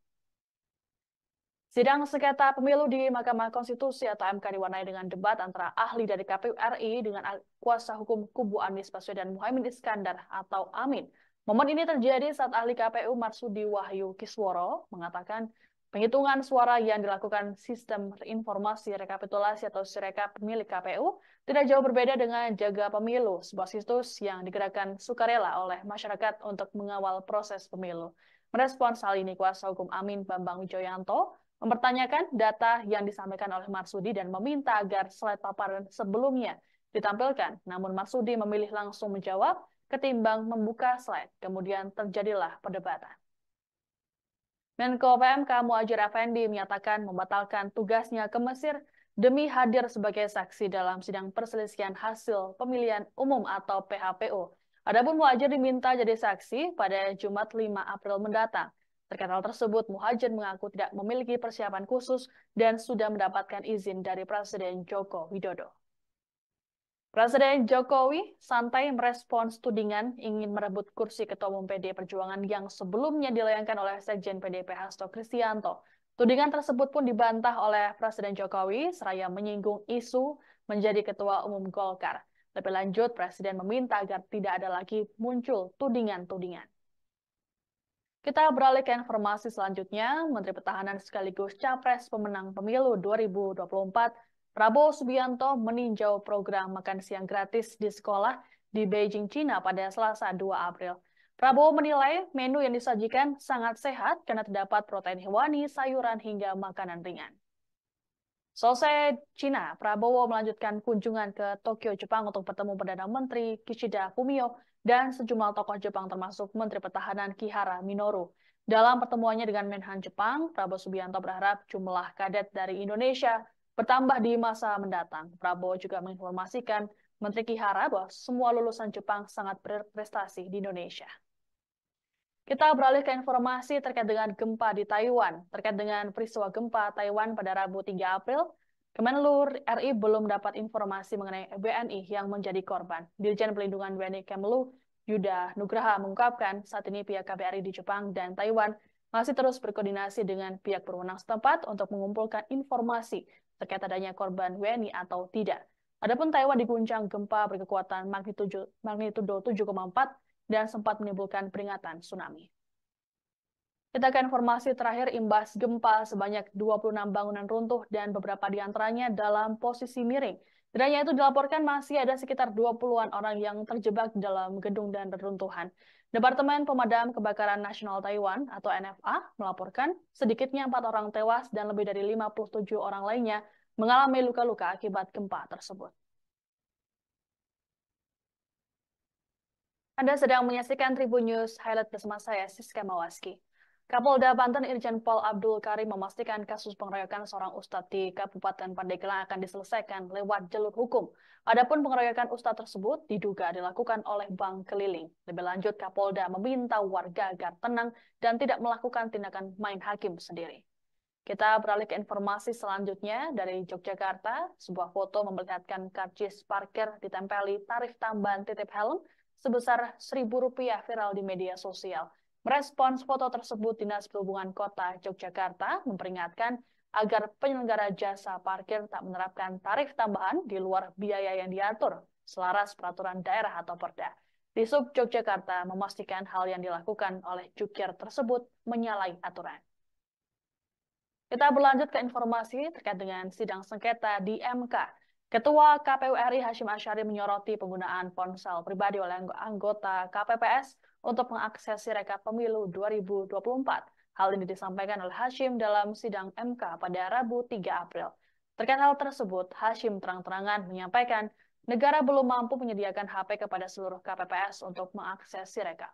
Sidang sengketa pemilu di Mahkamah Konstitusi atau MK diwarnai dengan debat antara ahli dari KPU RI dengan kuasa hukum kubu Anies Baswedan Muhaimin Iskandar atau Amin. Momen ini terjadi saat ahli KPU Marsudi Wahyu Kisworo mengatakan penghitungan suara yang dilakukan sistem informasi rekapitulasi atau sirekap milik KPU tidak jauh berbeda dengan Jaga Pemilu, sebuah situs yang digerakkan sukarela oleh masyarakat untuk mengawal proses pemilu. Merespons hal ini, kuasa hukum Amin Bambang Wijoyanto mempertanyakan data yang disampaikan oleh Marsudi dan meminta agar slide paparan sebelumnya ditampilkan, namun Marsudi memilih langsung menjawab ketimbang membuka slide. Kemudian terjadilah perdebatan. Menko PMK Muajir Effendi menyatakan membatalkan tugasnya ke Mesir demi hadir sebagai saksi dalam sidang perselisihan hasil pemilihan umum atau PHPU. Adapun Muhajir diminta jadi saksi pada Jumat 5 April mendatang. Terkait hal tersebut, Muhajir mengaku tidak memiliki persiapan khusus dan sudah mendapatkan izin dari Presiden Joko Widodo. Presiden Jokowi santai merespons tudingan ingin merebut kursi Ketua Umum PD Perjuangan yang sebelumnya dilayangkan oleh Sekjen PDIP Hasto Kristianto. Tudingan tersebut pun dibantah oleh Presiden Jokowi seraya menyinggung isu menjadi Ketua Umum Golkar. Lebih lanjut, Presiden meminta agar tidak ada lagi muncul tudingan-tudingan. Kita beralih ke informasi selanjutnya. Menteri Pertahanan sekaligus Capres Pemenang Pemilu 2024 Prabowo Subianto meninjau program makan siang gratis di sekolah di Beijing, China pada Selasa 2 April. Prabowo menilai menu yang disajikan sangat sehat karena terdapat protein hewani, sayuran, hingga makanan ringan. Selesai China. Prabowo melanjutkan kunjungan ke Tokyo, Jepang untuk bertemu Perdana Menteri Kishida Fumio dan sejumlah tokoh Jepang termasuk Menteri Pertahanan Kihara Minoru. Dalam pertemuannya dengan Menhan Jepang, Prabowo Subianto berharap jumlah kadet dari Indonesia bertambah di masa mendatang. Prabowo juga menginformasikan Menteri Kihara bahwa semua lulusan Jepang sangat berprestasi di Indonesia. Kita beralih ke informasi terkait dengan gempa di Taiwan. Terkait dengan peristiwa gempa Taiwan pada Rabu 3 April, Kemenlu RI belum dapat informasi mengenai WNI yang menjadi korban. Dirjen Pelindungan WNI Kemenlu, Yuda Nugraha, mengungkapkan saat ini pihak KBRI di Jepang dan Taiwan masih terus berkoordinasi dengan pihak berwenang setempat untuk mengumpulkan informasi terkait adanya korban WNI atau tidak. Adapun Taiwan diguncang gempa berkekuatan magnitudo 7,4 dan sempat menimbulkan peringatan tsunami. Kita ke informasi terakhir imbas gempa sebanyak 26 bangunan runtuh dan beberapa di antaranya dalam posisi miring. Tidaknya itu dilaporkan masih ada sekitar 20-an orang yang terjebak dalam gedung dan reruntuhan. Departemen Pemadam Kebakaran Nasional Taiwan atau NFA melaporkan sedikitnya empat orang tewas dan lebih dari 57 orang lainnya mengalami luka-luka akibat gempa tersebut. Anda sedang menyaksikan Tribun News Highlight bersama saya, Siska Mawaski. Kapolda Banten Irjen Pol Abdul Karim memastikan kasus pengeroyokan seorang ustadz di Kabupaten Pandeglang akan diselesaikan lewat jalur hukum. Adapun pengeroyokan ustadz tersebut diduga dilakukan oleh bank keliling. Lebih lanjut, Kapolda meminta warga agar tenang dan tidak melakukan tindakan main hakim sendiri. Kita beralih ke informasi selanjutnya dari Yogyakarta. Sebuah foto memperlihatkan karcis parkir ditempeli tarif tambahan titip helm sebesar Rp1.000 viral di media sosial. Merespons foto tersebut, Dinas Perhubungan Kota Yogyakarta memperingatkan agar penyelenggara jasa parkir tak menerapkan tarif tambahan di luar biaya yang diatur selaras peraturan daerah atau perda. Di Sub Yogyakarta memastikan hal yang dilakukan oleh cukir tersebut menyalahi aturan. Kita berlanjut ke informasi terkait dengan sidang sengketa di MK. Ketua KPU RI Hashim Ashari menyoroti penggunaan ponsel pribadi oleh anggota KPPS untuk mengakses sirekap pemilu 2024. Hal ini disampaikan oleh Hashim dalam sidang MK pada Rabu 3 April. Terkait hal tersebut, Hashim terang-terangan menyampaikan negara belum mampu menyediakan HP kepada seluruh KPPS untuk mengakses sirekap.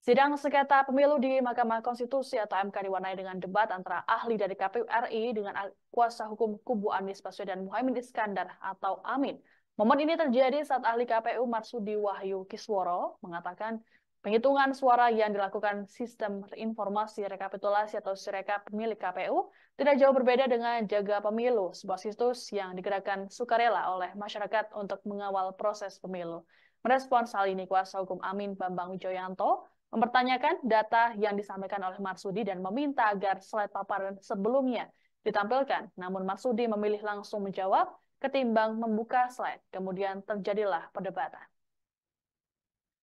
Sidang sengketa pemilu di Mahkamah Konstitusi atau MK diwarnai dengan debat antara ahli dari KPU RI dengan kuasa hukum kubu Anies Baswedan Muhaimin Iskandar atau Amin. Momen ini terjadi saat ahli KPU Marsudi Wahyu Kisworo mengatakan penghitungan suara yang dilakukan sistem informasi rekapitulasi atau sirekap milik KPU tidak jauh berbeda dengan Jaga Pemilu, sebuah situs yang digerakkan sukarela oleh masyarakat untuk mengawal proses pemilu. Merespons hal ini, kuasa hukum Amin Bambang Wijoyanto mempertanyakan data yang disampaikan oleh Marsudi dan meminta agar slide paparan sebelumnya ditampilkan. Namun Marsudi memilih langsung menjawab ketimbang membuka slide. Kemudian terjadilah perdebatan.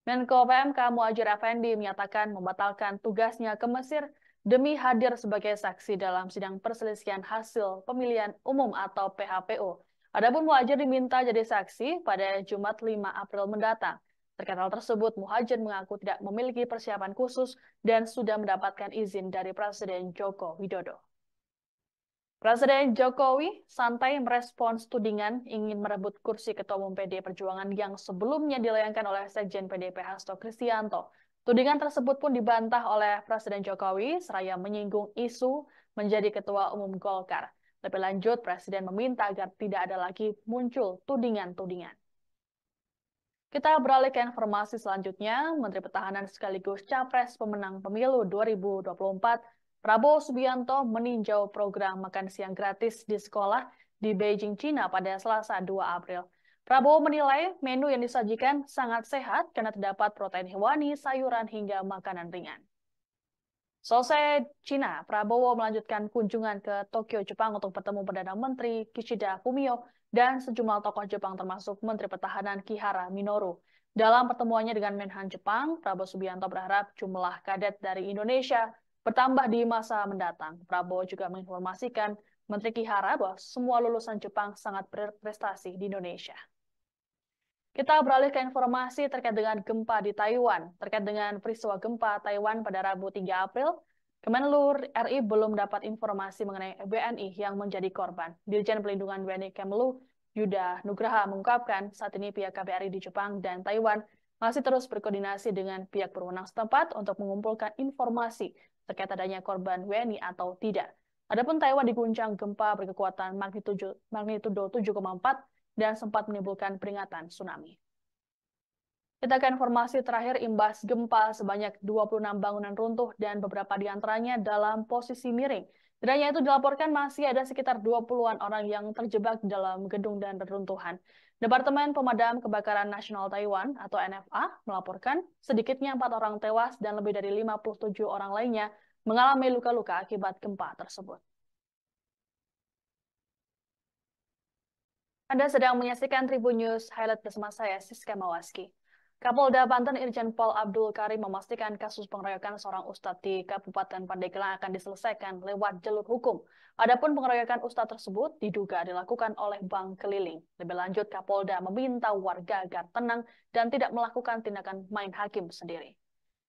Menko PMK Muajir Effendi menyatakan membatalkan tugasnya ke Mesir demi hadir sebagai saksi dalam sidang perselisihan hasil pemilihan umum atau PHPU. Adapun Muhajir diminta jadi saksi pada Jumat 5 April mendatang. Terkait hal tersebut, Muhajir mengaku tidak memiliki persiapan khusus dan sudah mendapatkan izin dari Presiden Joko Widodo. Presiden Jokowi santai merespons tudingan ingin merebut kursi Ketua Umum PD Perjuangan yang sebelumnya dilayangkan oleh Sekjen PDIP Hasto Kristianto. Tudingan tersebut pun dibantah oleh Presiden Jokowi seraya menyinggung isu menjadi Ketua Umum Golkar. Lebih lanjut, Presiden meminta agar tidak ada lagi muncul tudingan-tudingan. Kita beralih ke informasi selanjutnya. Menteri Pertahanan sekaligus Capres Pemenang Pemilu 2024 Prabowo Subianto meninjau program makan siang gratis di sekolah di Beijing, China pada Selasa 2 April. Prabowo menilai menu yang disajikan sangat sehat karena terdapat protein hewani, sayuran, hingga makanan ringan. Selesai China. Prabowo melanjutkan kunjungan ke Tokyo, Jepang untuk bertemu Perdana Menteri Kishida Fumio dan sejumlah tokoh Jepang termasuk Menteri Pertahanan Kihara Minoru. Dalam pertemuannya dengan Menhan Jepang, Prabowo Subianto berharap jumlah kadet dari Indonesia bertambah di masa mendatang. Prabowo juga menginformasikan Menteri Kihara bahwa semua lulusan Jepang sangat berprestasi di Indonesia. Kita beralih ke informasi terkait dengan gempa di Taiwan. Terkait dengan peristiwa gempa Taiwan pada Rabu 3 April, Kemenlu RI belum dapat informasi mengenai WNI yang menjadi korban. Dirjen Pelindungan WNI Kemenlu, Yuda Nugraha, mengungkapkan saat ini pihak KBRI di Jepang dan Taiwan masih terus berkoordinasi dengan pihak berwenang setempat untuk mengumpulkan informasi terkait adanya korban WNI atau tidak. Adapun Taiwan diguncang gempa berkekuatan magnitudo 7,4 dan sempat menimbulkan peringatan tsunami. Kita ke informasi terakhir imbas gempa sebanyak 26 bangunan runtuh dan beberapa di antaranya dalam posisi miring. Tidaknya itu dilaporkan masih ada sekitar 20-an orang yang terjebak dalam gedung dan reruntuhan. Departemen Pemadam Kebakaran Nasional Taiwan atau NFA melaporkan sedikitnya empat orang tewas dan lebih dari 57 orang lainnya mengalami luka-luka akibat gempa tersebut. Anda sedang menyaksikan Tribun News Highlight bersama saya, Siska Mawaski. Kapolda Banten Irjen Pol Abdul Karim memastikan kasus pengeroyokan seorang ustadz di Kabupaten Pandeglang akan diselesaikan lewat jalur hukum. Adapun pengeroyokan ustadz tersebut diduga dilakukan oleh bank keliling. Lebih lanjut, Kapolda meminta warga agar tenang dan tidak melakukan tindakan main hakim sendiri.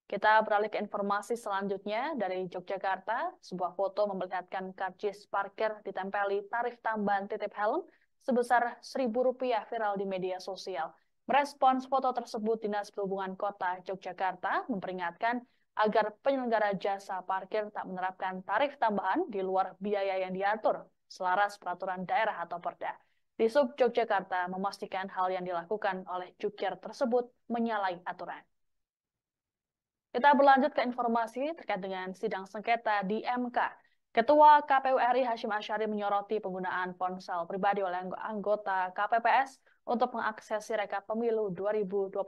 Kita beralih ke informasi selanjutnya dari Yogyakarta. Sebuah foto memperlihatkan karcis parkir ditempeli tarif tambahan titip helm sebesar Rp1.000 viral di media sosial. Merespons foto tersebut, Dinas Perhubungan Kota Yogyakarta memperingatkan agar penyelenggara jasa parkir tak menerapkan tarif tambahan di luar biaya yang diatur selaras peraturan daerah atau perda. Di Sub Yogyakarta memastikan hal yang dilakukan oleh cukir tersebut menyalahi aturan. Kita berlanjut ke informasi terkait dengan sidang sengketa di MK. Ketua KPU RI Hashim Ashari menyoroti penggunaan ponsel pribadi oleh anggota KPPS untuk mengakses Sireka Pemilu 2024.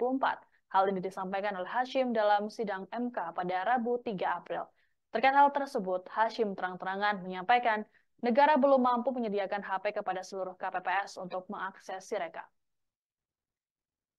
Hal ini disampaikan oleh Hashim dalam sidang MK pada Rabu 3 April. Terkait hal tersebut, Hashim terang-terangan menyampaikan negara belum mampu menyediakan HP kepada seluruh KPPS untuk mengakses Sireka.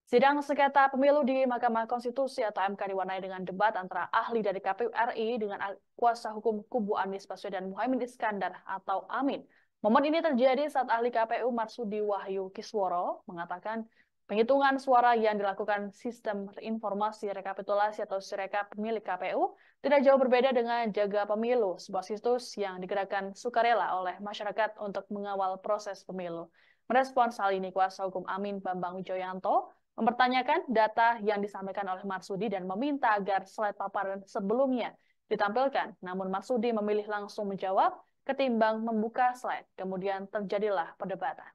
Sidang sengketa pemilu di Mahkamah Konstitusi atau MK diwarnai dengan debat antara ahli dari KPU RI dengan kuasa hukum kubu Anies Baswedan Muhaimin Iskandar atau Amin. Momen ini terjadi saat ahli KPU Marsudi Wahyu Kisworo mengatakan penghitungan suara yang dilakukan sistem informasi rekapitulasi atau sirekap pemilik KPU tidak jauh berbeda dengan jaga pemilu, sebuah situs yang digerakkan sukarela oleh masyarakat untuk mengawal proses pemilu. Merespons hal ini, kuasa hukum Amin Bambang Wijoyanto mempertanyakan data yang disampaikan oleh Marsudi dan meminta agar slide paparan sebelumnya ditampilkan. Namun Marsudi memilih langsung menjawab ketimbang membuka slide. Kemudian terjadilah perdebatan.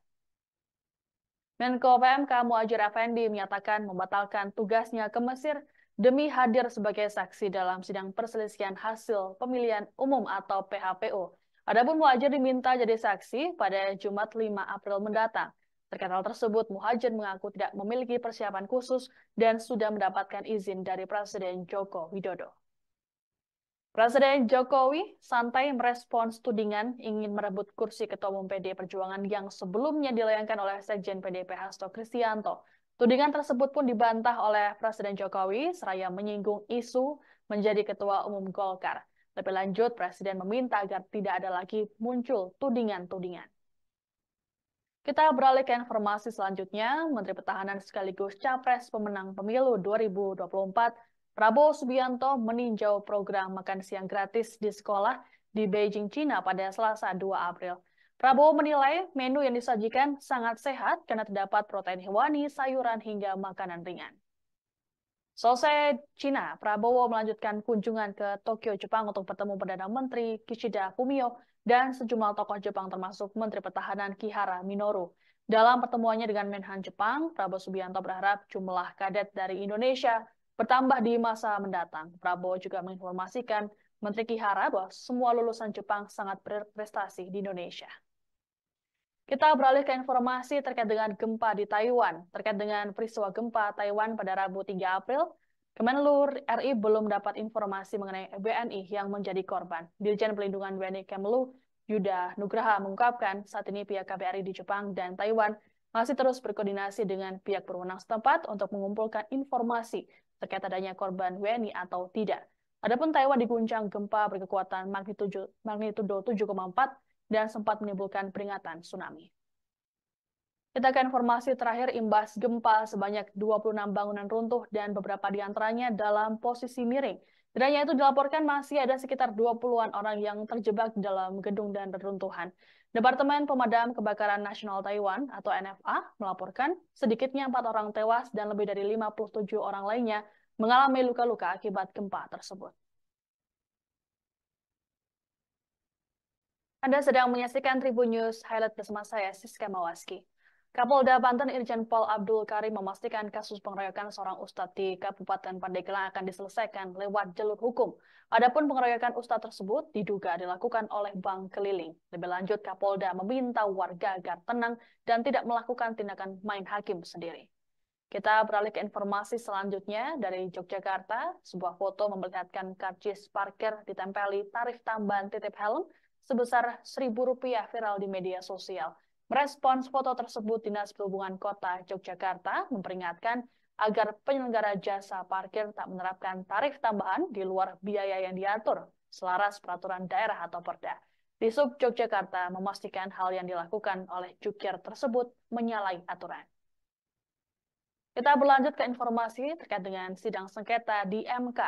Menko PMK Muajir Effendi menyatakan membatalkan tugasnya ke Mesir demi hadir sebagai saksi dalam sidang perselisihan hasil pemilihan umum atau PHPU. Adapun Muhajir diminta jadi saksi pada Jumat 5 April mendatang. Terkait hal tersebut, Muhajir mengaku tidak memiliki persiapan khusus dan sudah mendapatkan izin dari Presiden Joko Widodo. Presiden Jokowi santai merespons tudingan ingin merebut kursi Ketua Umum PD Perjuangan yang sebelumnya dilayangkan oleh Sekjen PDIP Hasto Kristianto. Tudingan tersebut pun dibantah oleh Presiden Jokowi seraya menyinggung isu menjadi Ketua Umum Golkar. Lebih lanjut, Presiden meminta agar tidak ada lagi muncul tudingan-tudingan. Kita beralih ke informasi selanjutnya. Menteri Pertahanan sekaligus Capres Pemenang Pemilu 2024 Prabowo Subianto meninjau program makan siang gratis di sekolah di Beijing, Cina pada Selasa 2 April. Prabowo menilai menu yang disajikan sangat sehat karena terdapat protein hewani, sayuran, hingga makanan ringan. Selesai Cina, Prabowo melanjutkan kunjungan ke Tokyo, Jepang untuk bertemu Perdana Menteri Kishida Fumio dan sejumlah tokoh Jepang termasuk Menteri Pertahanan Kihara Minoru. Dalam pertemuannya dengan Menhan Jepang, Prabowo Subianto berharap jumlah kadet dari Indonesia bertambah di masa mendatang. Prabowo juga menginformasikan Menteri Kihara bahwa semua lulusan Jepang sangat berprestasi di Indonesia. Kita beralih ke informasi terkait dengan gempa di Taiwan. Terkait dengan peristiwa gempa Taiwan pada Rabu 3 April, Kemenlu RI belum dapat informasi mengenai WNI yang menjadi korban. Dirjen Pelindungan WNI Kemenlu, Yuda Nugraha mengungkapkan saat ini pihak KBRI di Jepang dan Taiwan masih terus berkoordinasi dengan pihak berwenang setempat untuk mengumpulkan informasi terkait adanya korban WNI atau tidak. Adapun Taiwan diguncang gempa berkekuatan magnitudo 7,4 dan sempat menimbulkan peringatan tsunami. Kita ke informasi terakhir imbas gempa sebanyak 26 bangunan runtuh dan beberapa di antaranya dalam posisi miring. Tidaknya itu dilaporkan masih ada sekitar 20-an orang yang terjebak dalam gedung dan reruntuhan. Departemen Pemadam Kebakaran Nasional Taiwan atau NFA melaporkan sedikitnya empat orang tewas dan lebih dari 57 orang lainnya mengalami luka-luka akibat gempa tersebut. Anda sedang menyaksikan Tribun News Highlight bersama saya, Siska Mawaski. Kapolda Banten Irjen Pol Abdul Karim memastikan kasus pengeroyokan seorang ustadz di Kabupaten Pandeglang akan diselesaikan lewat jalur hukum. Adapun pengeroyokan ustadz tersebut diduga dilakukan oleh bank keliling. Lebih lanjut, Kapolda meminta warga agar tenang dan tidak melakukan tindakan main hakim sendiri. Kita beralih ke informasi selanjutnya dari Yogyakarta. Sebuah foto memperlihatkan karcis parkir ditempeli tarif tambahan titip helm sebesar Rp1.000 viral di media sosial. Merespons foto tersebut, Dinas Perhubungan Kota Yogyakarta memperingatkan agar penyelenggara jasa parkir tak menerapkan tarif tambahan di luar biaya yang diatur selaras peraturan daerah atau perda. Di Sub Yogyakarta memastikan hal yang dilakukan oleh cukir tersebut menyalahi aturan. Kita berlanjut ke informasi terkait dengan sidang sengketa di MK.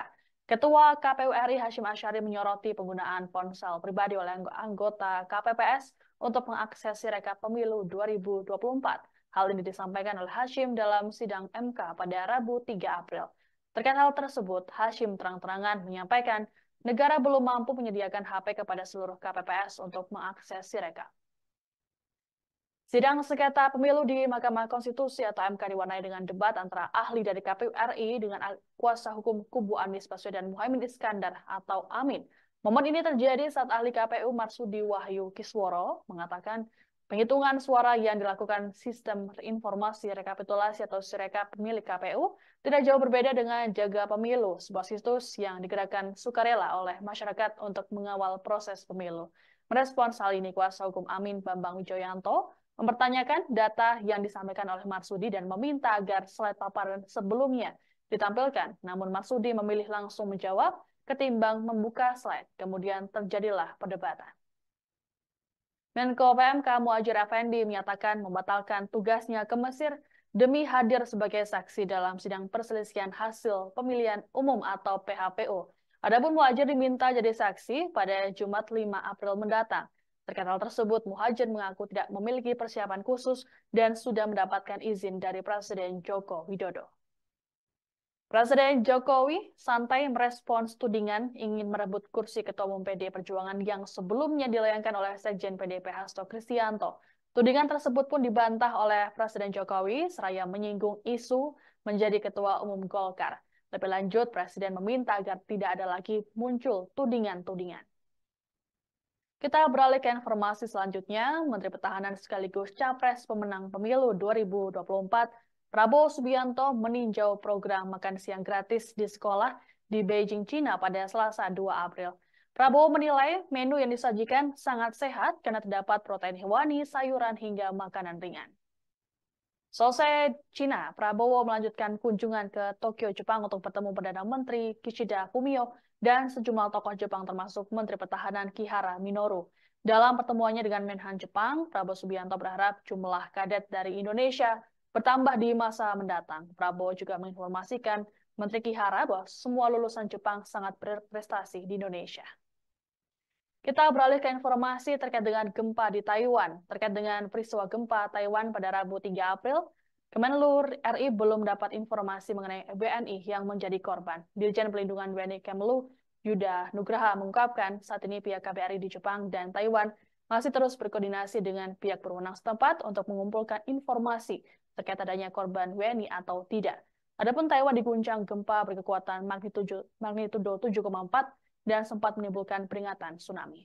Ketua KPU RI Hashim Ashari menyoroti penggunaan ponsel pribadi oleh anggota KPPS untuk mengakses rekap Pemilu 2024. Hal ini disampaikan oleh Hashim dalam sidang MK pada Rabu 3 April. Terkait hal tersebut, Hashim terang-terangan menyampaikan negara belum mampu menyediakan HP kepada seluruh KPPS untuk mengakses Sirekap. Sidang sengketa pemilu di Mahkamah Konstitusi atau MK diwarnai dengan debat antara ahli dari KPU RI dengan kuasa hukum kubu Anies Baswedan Muhaimin Iskandar atau Amin. Momen ini terjadi saat ahli KPU Marsudi Wahyu Kisworo mengatakan penghitungan suara yang dilakukan sistem informasi rekapitulasi atau Sirekap milik KPU tidak jauh berbeda dengan Jaga Pemilu, sebuah situs yang digerakkan sukarela oleh masyarakat untuk mengawal proses pemilu. Merespons hal ini, kuasa hukum Amin Bambang Wijoyanto mempertanyakan data yang disampaikan oleh Marsudi dan meminta agar slide paparan sebelumnya ditampilkan. Namun Marsudi memilih langsung menjawab ketimbang membuka slide. Kemudian terjadilah perdebatan. Menko PMK Muajir Effendi menyatakan membatalkan tugasnya ke Mesir demi hadir sebagai saksi dalam sidang perselisihan hasil pemilihan umum atau PHPU. Adapun Muhajir diminta jadi saksi pada Jumat 5 April mendatang. Terkait hal tersebut, Muhajir mengaku tidak memiliki persiapan khusus dan sudah mendapatkan izin dari Presiden Joko Widodo. Presiden Jokowi santai merespons tudingan ingin merebut kursi Ketua Umum PD Perjuangan yang sebelumnya dilayangkan oleh Sekjen PDP Hasto Kristianto. Tudingan tersebut pun dibantah oleh Presiden Jokowi seraya menyinggung isu menjadi Ketua Umum Golkar. Lebih lanjut, Presiden meminta agar tidak ada lagi muncul tudingan-tudingan. Kita beralih ke informasi selanjutnya. Menteri Pertahanan sekaligus Capres Pemenang Pemilu 2024 Prabowo Subianto meninjau program makan siang gratis di sekolah di Beijing, China pada Selasa 2 April. Prabowo menilai menu yang disajikan sangat sehat karena terdapat protein hewani, sayuran, hingga makanan ringan. Selesai Cina, Prabowo melanjutkan kunjungan ke Tokyo, Jepang untuk bertemu Perdana Menteri Kishida Fumio dan sejumlah tokoh Jepang termasuk Menteri Pertahanan Kihara Minoru. Dalam pertemuannya dengan Menhan Jepang, Prabowo Subianto berharap jumlah kadet dari Indonesia Bertambah di masa mendatang, Prabowo juga menginformasikan Menteri Kihara bahwa semua lulusan Jepang sangat berprestasi di Indonesia. Kita beralih ke informasi terkait dengan gempa di Taiwan. Terkait dengan peristiwa gempa Taiwan pada Rabu 3 April, Kemenlu RI belum dapat informasi mengenai WNI yang menjadi korban. Dirjen Pelindungan WNI Kemenlu, Yuda Nugraha, mengungkapkan saat ini pihak KBRI di Jepang dan Taiwan masih terus berkoordinasi dengan pihak berwenang setempat untuk mengumpulkan informasi terkait adanya korban WNI atau tidak. Adapun Taiwan diguncang gempa berkekuatan magnitudo, 7,4 dan sempat menimbulkan peringatan tsunami.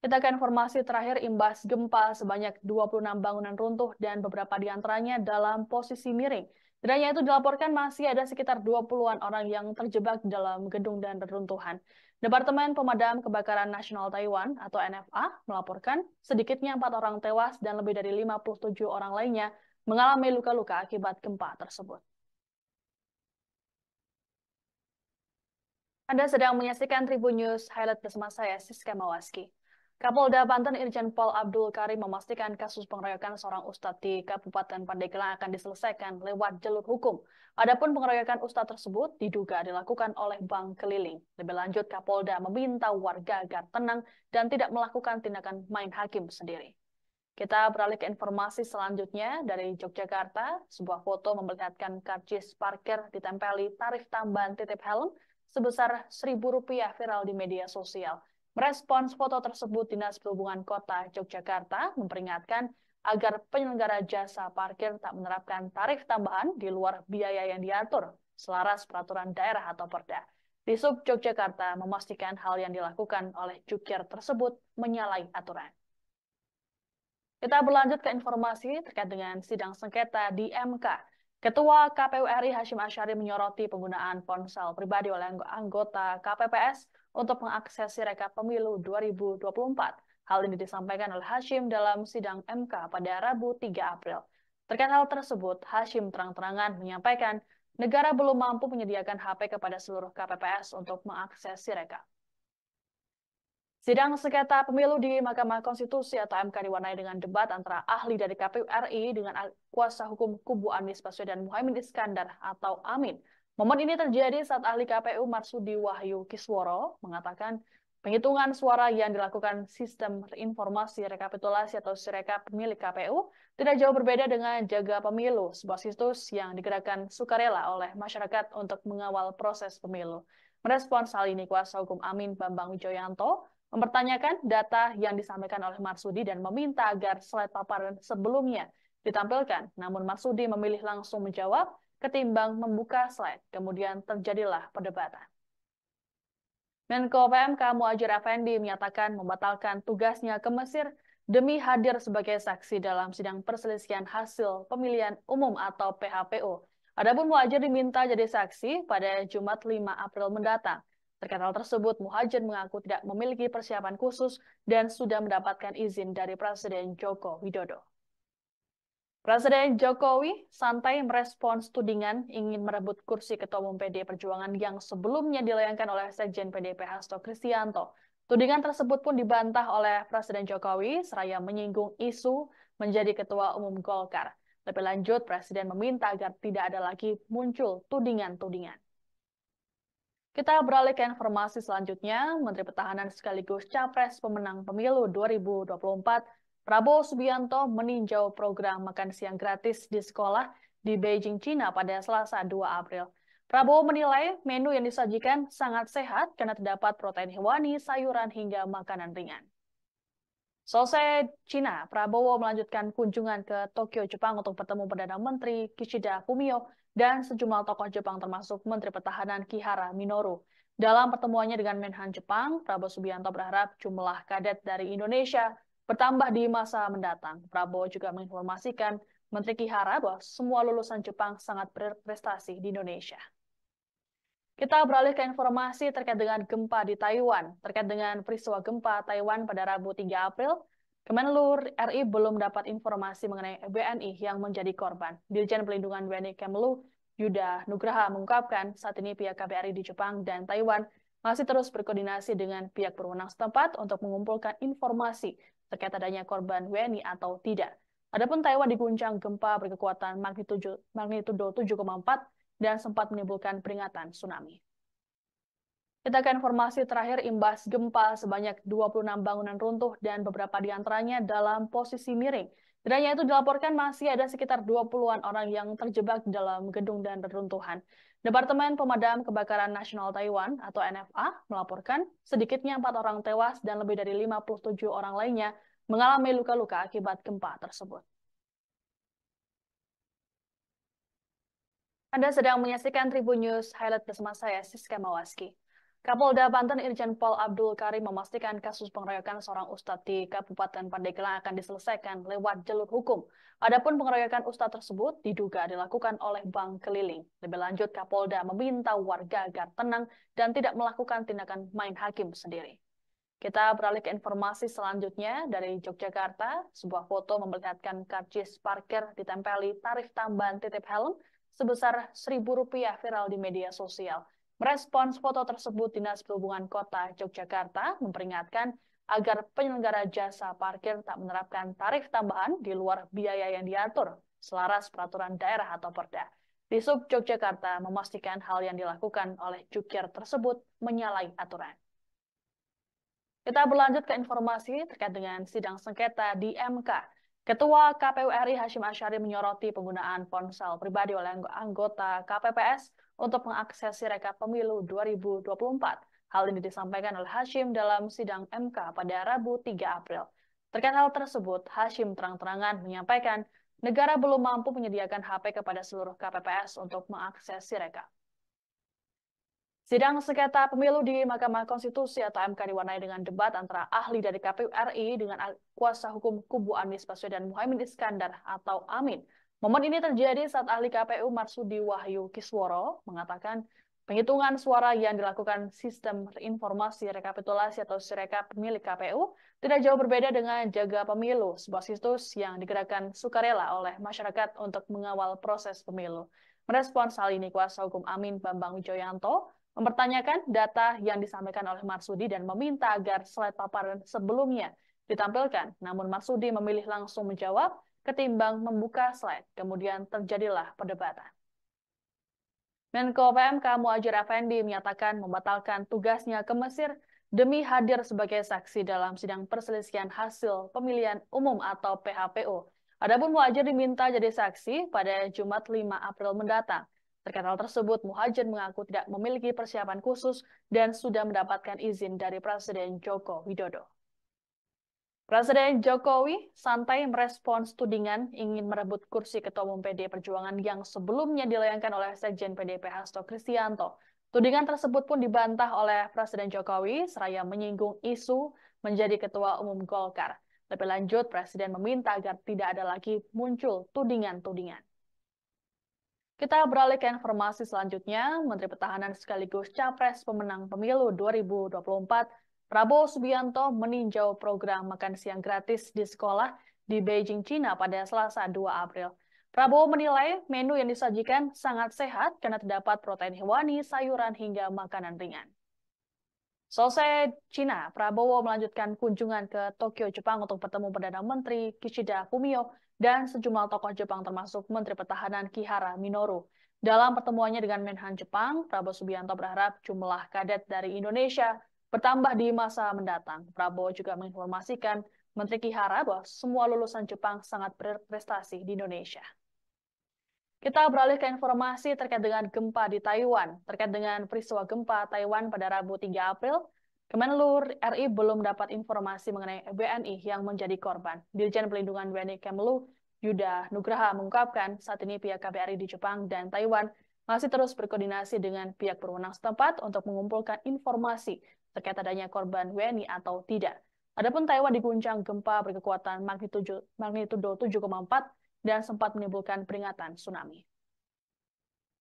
Kita ke informasi terakhir imbas gempa sebanyak 26 bangunan runtuh dan beberapa di antaranya dalam posisi miring. Tidaknya itu dilaporkan masih ada sekitar 20-an orang yang terjebak dalam gedung dan reruntuhan. Departemen Pemadam Kebakaran Nasional Taiwan atau NFA melaporkan sedikitnya empat orang tewas dan lebih dari 57 orang lainnya mengalami luka-luka akibat gempa tersebut. Anda sedang menyaksikan Tribun News Highlight bersama saya, Siska Mawaski. Kapolda Banten Irjen Pol Abdul Karim memastikan kasus pengeroyokan seorang ustadz di Kabupaten Pandeglang akan diselesaikan lewat jalur hukum. Adapun pengeroyokan ustadz tersebut diduga dilakukan oleh bank keliling. Lebih lanjut, Kapolda meminta warga agar tenang dan tidak melakukan tindakan main hakim sendiri. Kita beralih ke informasi selanjutnya dari Yogyakarta. Sebuah foto memperlihatkan karcis parkir ditempeli tarif tambahan titip helm sebesar Rp1.000 viral di media sosial. Merespons foto tersebut, Dinas Perhubungan Kota Yogyakarta memperingatkan agar penyelenggara jasa parkir tak menerapkan tarif tambahan di luar biaya yang diatur selaras peraturan daerah atau perda. Di Sub Yogyakarta memastikan hal yang dilakukan oleh cukir tersebut menyalahi aturan. Kita berlanjut ke informasi terkait dengan sidang sengketa di MK. Ketua KPU RI Hashim Asyari menyoroti penggunaan ponsel pribadi oleh anggota KPPS untuk mengakses sirekap pemilu 2024. Hal ini disampaikan oleh Hashim dalam sidang MK pada Rabu 3 April. Terkait hal tersebut, Hashim terang-terangan menyampaikan negara belum mampu menyediakan HP kepada seluruh KPPS untuk mengakses sirekap. Sidang sengketa pemilu di Mahkamah Konstitusi atau MK diwarnai dengan debat antara ahli dari KPU RI dengan kuasa hukum kubu Anies Baswedan Muhaimin Iskandar atau Amin. Momen ini terjadi saat ahli KPU Marsudi Wahyu Kisworo mengatakan penghitungan suara yang dilakukan sistem informasi rekapitulasi atau sirekap milik KPU tidak jauh berbeda dengan Jaga Pemilu, sebuah situs yang digerakkan sukarela oleh masyarakat untuk mengawal proses pemilu. Merespons hal ini, kuasa hukum Amin Bambang Wijoyanto mempertanyakan data yang disampaikan oleh Marsudi dan meminta agar slide paparan sebelumnya ditampilkan. Namun Marsudi memilih langsung menjawab ketimbang membuka slide. Kemudian terjadilah perdebatan. Menko PMK Muajir Effendi menyatakan membatalkan tugasnya ke Mesir demi hadir sebagai saksi dalam sidang perselisihan hasil pemilihan umum atau PHPU. Adapun Muhajir diminta jadi saksi pada Jumat 5 April mendatang. Terkait hal tersebut, Muhajir mengaku tidak memiliki persiapan khusus dan sudah mendapatkan izin dari Presiden Joko Widodo. Presiden Jokowi santai merespons tudingan ingin merebut kursi Ketua Umum PD Perjuangan yang sebelumnya dilayangkan oleh Sekjen PDIP Hasto Kristianto. Tudingan tersebut pun dibantah oleh Presiden Jokowi seraya menyinggung isu menjadi Ketua Umum Golkar. Lebih lanjut, Presiden meminta agar tidak ada lagi muncul tudingan-tudingan. Kita beralih ke informasi selanjutnya. Menteri Pertahanan sekaligus Capres Pemenang Pemilu 2024 Prabowo Subianto meninjau program makan siang gratis di sekolah di Beijing, China pada Selasa 2 April. Prabowo menilai menu yang disajikan sangat sehat karena terdapat protein hewani, sayuran, hingga makanan ringan. Selesai Cina, Prabowo melanjutkan kunjungan ke Tokyo, Jepang untuk bertemu Perdana Menteri Kishida Fumio dan sejumlah tokoh Jepang termasuk Menteri Pertahanan Kihara Minoru. Dalam pertemuannya dengan Menhan Jepang, Prabowo Subianto berharap jumlah kadet dari Indonesia bertambah di masa mendatang. Prabowo juga menginformasikan Menteri Kihara bahwa semua lulusan Jepang sangat berprestasi di Indonesia. Kita beralih ke informasi terkait dengan gempa di Taiwan. Terkait dengan peristiwa gempa Taiwan pada Rabu 3 April, Kemenlu RI belum dapat informasi mengenai WNI yang menjadi korban. Dirjen Pelindungan WNI Kemenlu, Yuda Nugraha, mengungkapkan saat ini pihak KBRI di Jepang dan Taiwan masih terus berkoordinasi dengan pihak berwenang setempat untuk mengumpulkan informasi terkait adanya korban WNI atau tidak. Adapun Taiwan diguncang gempa berkekuatan magnitudo 7,4 dan sempat menimbulkan peringatan tsunami. Kita ke informasi terakhir imbas gempa sebanyak 26 bangunan runtuh dan beberapa di antaranya dalam posisi miring. Tidaknya itu dilaporkan masih ada sekitar 20-an orang yang terjebak dalam gedung dan reruntuhan. Departemen Pemadam Kebakaran Nasional Taiwan atau NFA melaporkan sedikitnya empat orang tewas dan lebih dari 57 orang lainnya mengalami luka-luka akibat gempa tersebut. Anda sedang menyaksikan Tribun News Highlight bersama saya, Siska Mawaski. Kapolda Banten Irjen Pol Abdul Karim memastikan kasus pengeroyokan seorang ustadz di Kabupaten Pandeglang akan diselesaikan lewat jalur hukum. Adapun pengeroyokan ustadz tersebut diduga dilakukan oleh bank keliling. Lebih lanjut, Kapolda meminta warga agar tenang dan tidak melakukan tindakan main hakim sendiri. Kita beralih ke informasi selanjutnya dari Yogyakarta. Sebuah foto memperlihatkan karcis parkir ditempeli tarif tambahan titip helm sebesar Rp1.000 viral di media sosial. Merespons foto tersebut, Dinas Perhubungan Kota Yogyakarta memperingatkan agar penyelenggara jasa parkir tak menerapkan tarif tambahan di luar biaya yang diatur selaras peraturan daerah atau perda. Di Sub Yogyakarta memastikan hal yang dilakukan oleh cukir tersebut menyalahi aturan. Kita berlanjut ke informasi terkait dengan sidang sengketa di MK. Ketua KPU RI Hashim Ashari menyoroti penggunaan ponsel pribadi oleh anggota KPPS untuk mengakses Sireka Pemilu 2024. Hal ini disampaikan oleh Hashim dalam sidang MK pada Rabu 3 April. Terkait hal tersebut, Hashim terang-terangan menyampaikan negara belum mampu menyediakan HP kepada seluruh KPPS untuk mengakses Sireka. Sidang sengketa pemilu di Mahkamah Konstitusi atau MK diwarnai dengan debat antara ahli dari KPU RI dengan kuasa hukum kubu Anies Baswedan Muhaimin Iskandar atau Amin. Momen ini terjadi saat ahli KPU Marsudi Wahyu Kisworo mengatakan penghitungan suara yang dilakukan sistem informasi rekapitulasi atau sirekap milik KPU tidak jauh berbeda dengan jaga pemilu, sebuah situs yang digerakkan sukarela oleh masyarakat untuk mengawal proses pemilu. Merespons hal ini, kuasa hukum Amin Bambang Wijoyanto mempertanyakan data yang disampaikan oleh Marsudi dan meminta agar slide paparan sebelumnya ditampilkan. Namun Marsudi memilih langsung menjawab ketimbang membuka slide. Kemudian terjadilah perdebatan. Menko PMK Muajir Effendi menyatakan membatalkan tugasnya ke Mesir demi hadir sebagai saksi dalam sidang perselisihan hasil pemilihan umum atau PHPU. Adapun Muhajir diminta jadi saksi pada Jumat 5 April mendatang. Terkait hal tersebut, Muhajir mengaku tidak memiliki persiapan khusus dan sudah mendapatkan izin dari Presiden Joko Widodo. Presiden Jokowi santai merespons tudingan ingin merebut kursi Ketua Umum PD Perjuangan yang sebelumnya dilayangkan oleh Sekjen PDP Hasto Kristianto. Tudingan tersebut pun dibantah oleh Presiden Jokowi seraya menyinggung isu menjadi Ketua Umum Golkar. Lebih lanjut, Presiden meminta agar tidak ada lagi muncul tudingan-tudingan. Kita beralih ke informasi selanjutnya. Menteri Pertahanan sekaligus Capres Pemenang Pemilu 2024 Prabowo Subianto meninjau program makan siang gratis di sekolah di Beijing, Cina pada Selasa 2 April. Prabowo menilai menu yang disajikan sangat sehat karena terdapat protein hewani, sayuran, hingga makanan ringan. Selesai Cina, Prabowo melanjutkan kunjungan ke Tokyo, Jepang untuk bertemu Perdana Menteri Kishida Fumio dan sejumlah tokoh Jepang termasuk Menteri Pertahanan Kihara Minoru. Dalam pertemuannya dengan Menhan Jepang, Prabowo Subianto berharap jumlah kadet dari Indonesia bertambah di masa mendatang. Prabowo juga menginformasikan Menteri Kihara bahwa semua lulusan Jepang sangat berprestasi di Indonesia. Kita beralih ke informasi terkait dengan gempa di Taiwan. Terkait dengan peristiwa gempa Taiwan pada Rabu 3 April, Kemenlu RI belum dapat informasi mengenai WNI yang menjadi korban. Dirjen Pelindungan WNI Kemenlu, Yuda Nugraha mengungkapkan saat ini pihak KBRI di Jepang dan Taiwan masih terus berkoordinasi dengan pihak berwenang setempat untuk mengumpulkan informasi terkait adanya korban WNI atau tidak. Adapun Taiwan diguncang gempa berkekuatan magnitudo 7,4 dan sempat menimbulkan peringatan tsunami.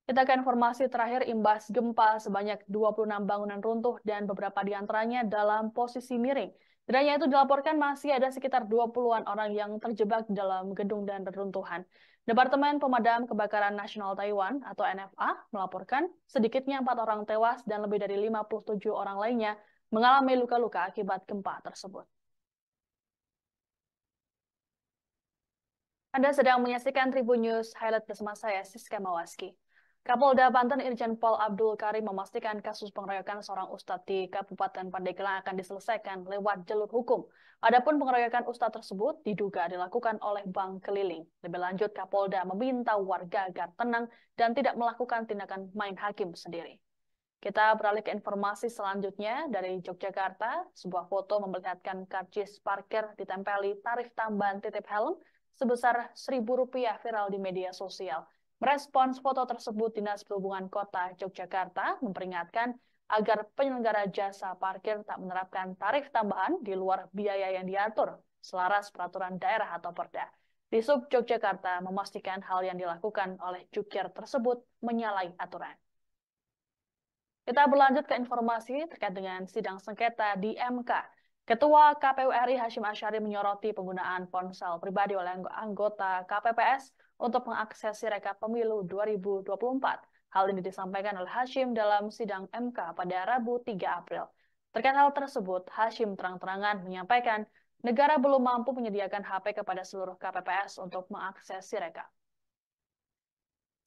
Kita ke informasi terakhir imbas gempa sebanyak 26 bangunan runtuh dan beberapa di antaranya dalam posisi miring. Tidaknya itu dilaporkan masih ada sekitar 20-an orang yang terjebak dalam gedung dan reruntuhan. Departemen Pemadam Kebakaran Nasional Taiwan atau NFA melaporkan sedikitnya empat orang tewas dan lebih dari 57 orang lainnya mengalami luka-luka akibat gempa tersebut. Anda sedang menyaksikan Tribun News Highlight bersama saya, Siska Mawaski. Kapolda Banten Irjen Pol Abdul Karim memastikan kasus pengeroyokan seorang ustadz di Kabupaten Pandeglang akan diselesaikan lewat jalur hukum. Adapun pengeroyokan ustadz tersebut diduga dilakukan oleh bank keliling. Lebih lanjut, Kapolda meminta warga agar tenang dan tidak melakukan tindakan main hakim sendiri. Kita beralih ke informasi selanjutnya dari Yogyakarta. Sebuah foto memperlihatkan karcis parkir ditempeli tarif tambahan titip helm sebesar Rp1.000 viral di media sosial. Merespons foto tersebut, Dinas Perhubungan Kota Yogyakarta memperingatkan agar penyelenggara jasa parkir tak menerapkan tarif tambahan di luar biaya yang diatur selaras peraturan daerah atau perda. Di Sub Yogyakarta memastikan hal yang dilakukan oleh cukir tersebut menyalahi aturan. Kita berlanjut ke informasi terkait dengan sidang sengketa di MK. Ketua KPU RI Hashim Asyari menyoroti penggunaan ponsel pribadi oleh anggota KPPS untuk mengakses Sirekap Pemilu 2024. Hal ini disampaikan oleh Hashim dalam sidang MK pada Rabu 3 April. Terkait hal tersebut, Hashim terang-terangan menyampaikan negara belum mampu menyediakan HP kepada seluruh KPPS untuk mengakses Sirekap.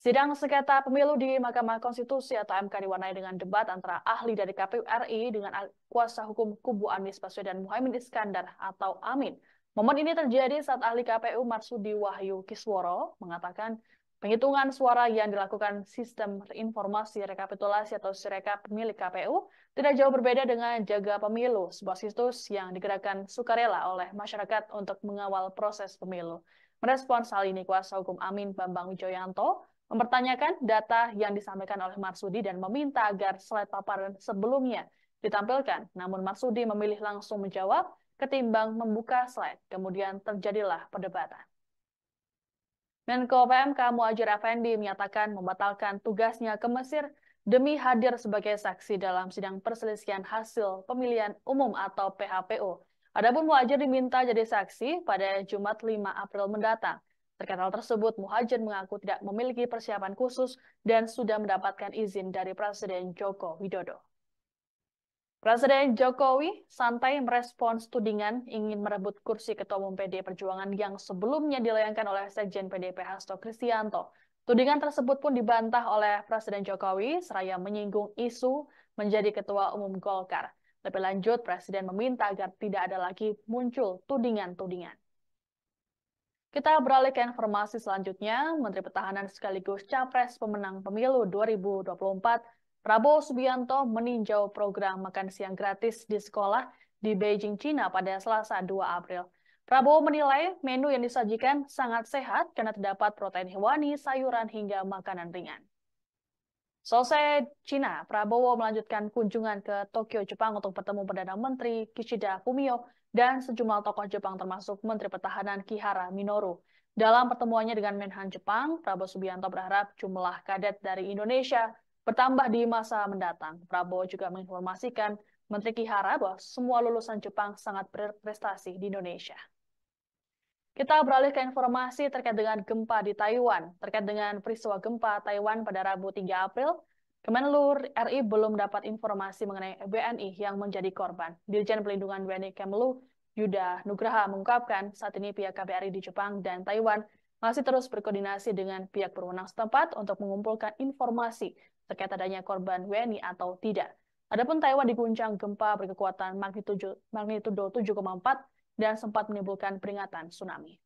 Sidang sengketa pemilu di Mahkamah Konstitusi atau MK diwarnai dengan debat antara ahli dari KPU RI dengan kuasa hukum kubu Anies Baswedan Muhaimin Iskandar atau Amin. Momen ini terjadi saat ahli KPU Marsudi Wahyu Kisworo mengatakan Penghitungan suara yang dilakukan sistem informasi rekapitulasi atau sirekap milik KPU tidak jauh berbeda dengan jaga pemilu, sebuah situs yang digerakkan sukarela oleh masyarakat untuk mengawal proses pemilu. Merespons hal ini, kuasa hukum Amin Bambang Wijoyanto mempertanyakan data yang disampaikan oleh Marsudi dan meminta agar slide paparan sebelumnya ditampilkan. Namun Marsudi memilih langsung menjawab ketimbang membuka slide. Kemudian terjadilah perdebatan. Menko PMK Muajir Effendi menyatakan membatalkan tugasnya ke Mesir demi hadir sebagai saksi dalam sidang perselisihan hasil pemilihan umum atau PHPU. Adapun Muhajir diminta jadi saksi pada Jumat 5 April mendatang. Terkait hal tersebut, Muhajir mengaku tidak memiliki persiapan khusus dan sudah mendapatkan izin dari Presiden Joko Widodo. Presiden Jokowi santai merespons tudingan ingin merebut kursi Ketua Umum PD Perjuangan yang sebelumnya dilayangkan oleh Sekjen PDP Hasto Kristianto. Tudingan tersebut pun dibantah oleh Presiden Jokowi seraya menyinggung isu menjadi Ketua Umum Golkar. Lebih lanjut, Presiden meminta agar tidak ada lagi muncul tudingan-tudingan. Kita beralih ke informasi selanjutnya. Menteri Pertahanan sekaligus Capres Pemenang Pemilu 2024 Prabowo Subianto meninjau program makan siang gratis di sekolah di Beijing, Cina pada Selasa 2 April. Prabowo menilai menu yang disajikan sangat sehat karena terdapat protein hewani, sayuran, hingga makanan ringan. Selesai Cina, Prabowo melanjutkan kunjungan ke Tokyo, Jepang untuk bertemu Perdana Menteri Kishida Fumio dan sejumlah tokoh Jepang termasuk Menteri Pertahanan Kihara Minoru. Dalam pertemuannya dengan Menhan Jepang, Prabowo Subianto berharap jumlah kadet dari Indonesia bertambah di masa mendatang. Prabowo juga menginformasikan Menteri Kihara bahwa semua lulusan Jepang sangat berprestasi di Indonesia. Kita beralih ke informasi terkait dengan gempa di Taiwan. Terkait dengan peristiwa gempa Taiwan pada Rabu 3 April, Kemenlu RI belum dapat informasi mengenai WNI yang menjadi korban. Dirjen Pelindungan WNI Kemenlu, Yuda Nugraha mengungkapkan saat ini pihak KBRI di Jepang dan Taiwan masih terus berkoordinasi dengan pihak berwenang setempat untuk mengumpulkan informasi terkait adanya korban WNI atau tidak. Adapun Taiwan diguncang gempa berkekuatan magnitudo, 7,4 dan sempat menimbulkan peringatan tsunami.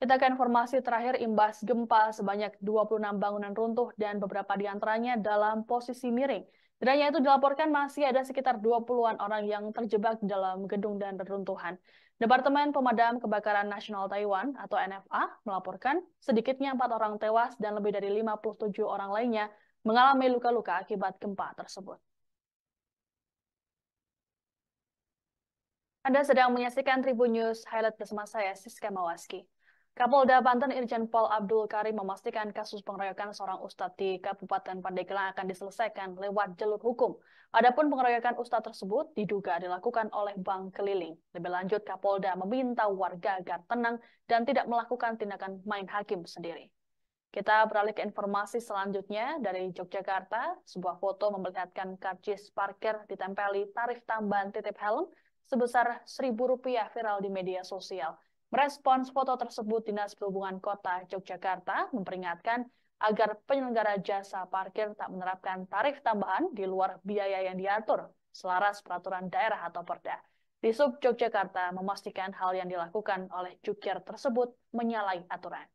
Kita ke informasi terakhir imbas gempa sebanyak 26 bangunan runtuh dan beberapa di antaranya dalam posisi miring. Tidaknya itu dilaporkan masih ada sekitar 20-an orang yang terjebak dalam gedung dan reruntuhan. Departemen Pemadam Kebakaran Nasional Taiwan atau NFA melaporkan sedikitnya empat orang tewas dan lebih dari 57 orang lainnya mengalami luka-luka akibat gempa tersebut. Anda sedang menyaksikan Tribun News Highlight bersama saya, Siska Mawaski. Kapolda Banten Irjen Pol Abdul Karim memastikan kasus pengeroyokan seorang ustadz di Kabupaten Pandeglang akan diselesaikan lewat jalur hukum. Adapun pengeroyokan ustadz tersebut diduga dilakukan oleh bank keliling. Lebih lanjut, Kapolda meminta warga agar tenang dan tidak melakukan tindakan main hakim sendiri. Kita beralih ke informasi selanjutnya dari Yogyakarta. Sebuah foto memperlihatkan karcis parkir ditempeli tarif tambahan titip helm sebesar Rp1.000 viral di media sosial. Merespons foto tersebut, Dinas Perhubungan Kota Yogyakarta memperingatkan agar penyelenggara jasa parkir tak menerapkan tarif tambahan di luar biaya yang diatur selaras peraturan daerah atau perda. Di Sub Yogyakarta memastikan hal yang dilakukan oleh cukir tersebut menyalahi aturan.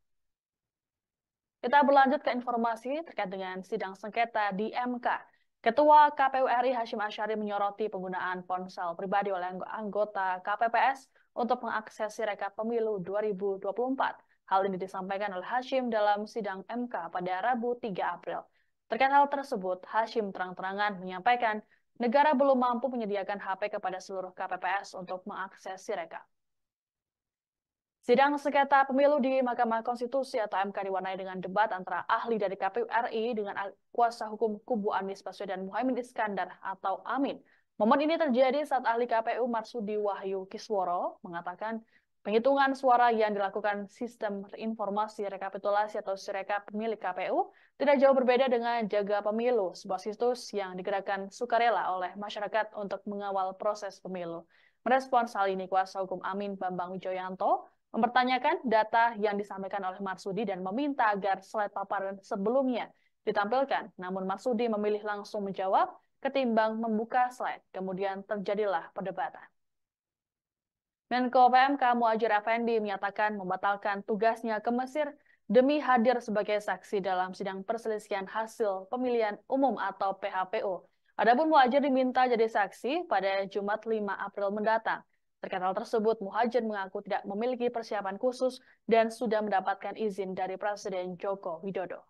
Kita berlanjut ke informasi terkait dengan sidang sengketa di MK. Ketua KPU RI Hashim Ashari menyoroti penggunaan ponsel pribadi oleh anggota KPPS untuk mengakses Sirekap Pemilu 2024. Hal ini disampaikan oleh Hashim dalam sidang MK pada Rabu 3 April. Terkait hal tersebut, Hashim terang-terangan menyampaikan negara belum mampu menyediakan HP kepada seluruh KPPS untuk mengakses Sirekap. Sidang sengketa pemilu di Mahkamah Konstitusi atau MK diwarnai dengan debat antara ahli dari KPU RI dengan kuasa hukum kubu Anies Baswedan Muhaimin Iskandar atau Amin. Momen ini terjadi saat ahli KPU Marsudi Wahyu Kisworo mengatakan Penghitungan suara yang dilakukan sistem informasi rekapitulasi atau sirekap milik KPU tidak jauh berbeda dengan jaga pemilu, sebuah situs yang digerakkan sukarela oleh masyarakat untuk mengawal proses pemilu. Merespons hal ini, kuasa hukum Amin Bambang Wijoyanto mempertanyakan data yang disampaikan oleh Marsudi dan meminta agar slide paparan sebelumnya ditampilkan. Namun Marsudi memilih langsung menjawab ketimbang membuka slide. Kemudian terjadilah perdebatan. Menko PMK Muajir Effendi menyatakan membatalkan tugasnya ke Mesir demi hadir sebagai saksi dalam sidang perselisihan hasil pemilihan umum atau PHPU. Adapun Muhajir diminta jadi saksi pada Jumat 5 April mendatang. Terkait hal tersebut, Muhajir mengaku tidak memiliki persiapan khusus dan sudah mendapatkan izin dari Presiden Joko Widodo.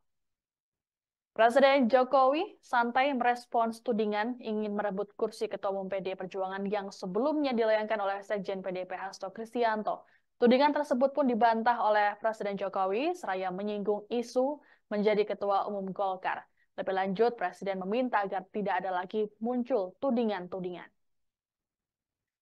Presiden Jokowi santai merespons tudingan ingin merebut kursi Ketua Umum PD Perjuangan yang sebelumnya dilayangkan oleh Sekjen PDP Hasto Kristianto. Tudingan tersebut pun dibantah oleh Presiden Jokowi seraya menyinggung isu menjadi Ketua Umum Golkar. Lebih lanjut, Presiden meminta agar tidak ada lagi muncul tudingan-tudingan.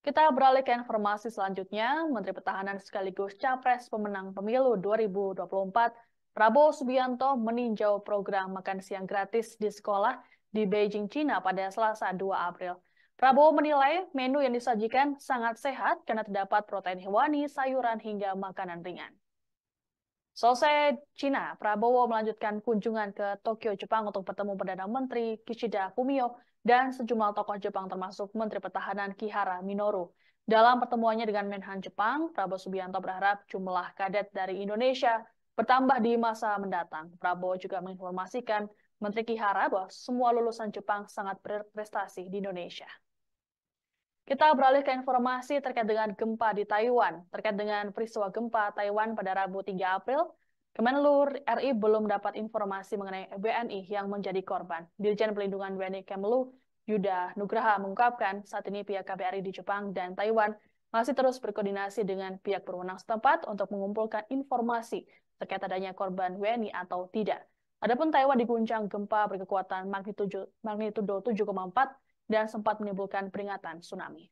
Kita beralih ke informasi selanjutnya. Menteri Pertahanan sekaligus Capres Pemenang Pemilu 2024 Prabowo Subianto meninjau program makan siang gratis di sekolah di Beijing, China pada Selasa 2 April. Prabowo menilai menu yang disajikan sangat sehat karena terdapat protein hewani, sayuran, hingga makanan ringan. Selesai Cina, Prabowo melanjutkan kunjungan ke Tokyo, Jepang untuk bertemu Perdana Menteri Kishida Fumio dan sejumlah tokoh Jepang termasuk Menteri Pertahanan Kihara Minoru. Dalam pertemuannya dengan Menhan Jepang, Prabowo Subianto berharap jumlah kadet dari Indonesia Bertambah di masa mendatang, Prabowo juga menginformasikan Menteri Kihara bahwa semua lulusan Jepang sangat berprestasi di Indonesia. Kita beralih ke informasi terkait dengan gempa di Taiwan. Terkait dengan peristiwa gempa Taiwan pada Rabu 3 April, Kemenlu RI belum dapat informasi mengenai WNI yang menjadi korban. Dirjen Pelindungan WNI Kemenlu, Yuda Nugraha mengungkapkan saat ini pihak KBRI di Jepang dan Taiwan masih terus berkoordinasi dengan pihak berwenang setempat untuk mengumpulkan informasi terkait adanya korban WNI atau tidak. Adapun Taiwan diguncang gempa berkekuatan magnitudo 7,4 dan sempat menimbulkan peringatan tsunami.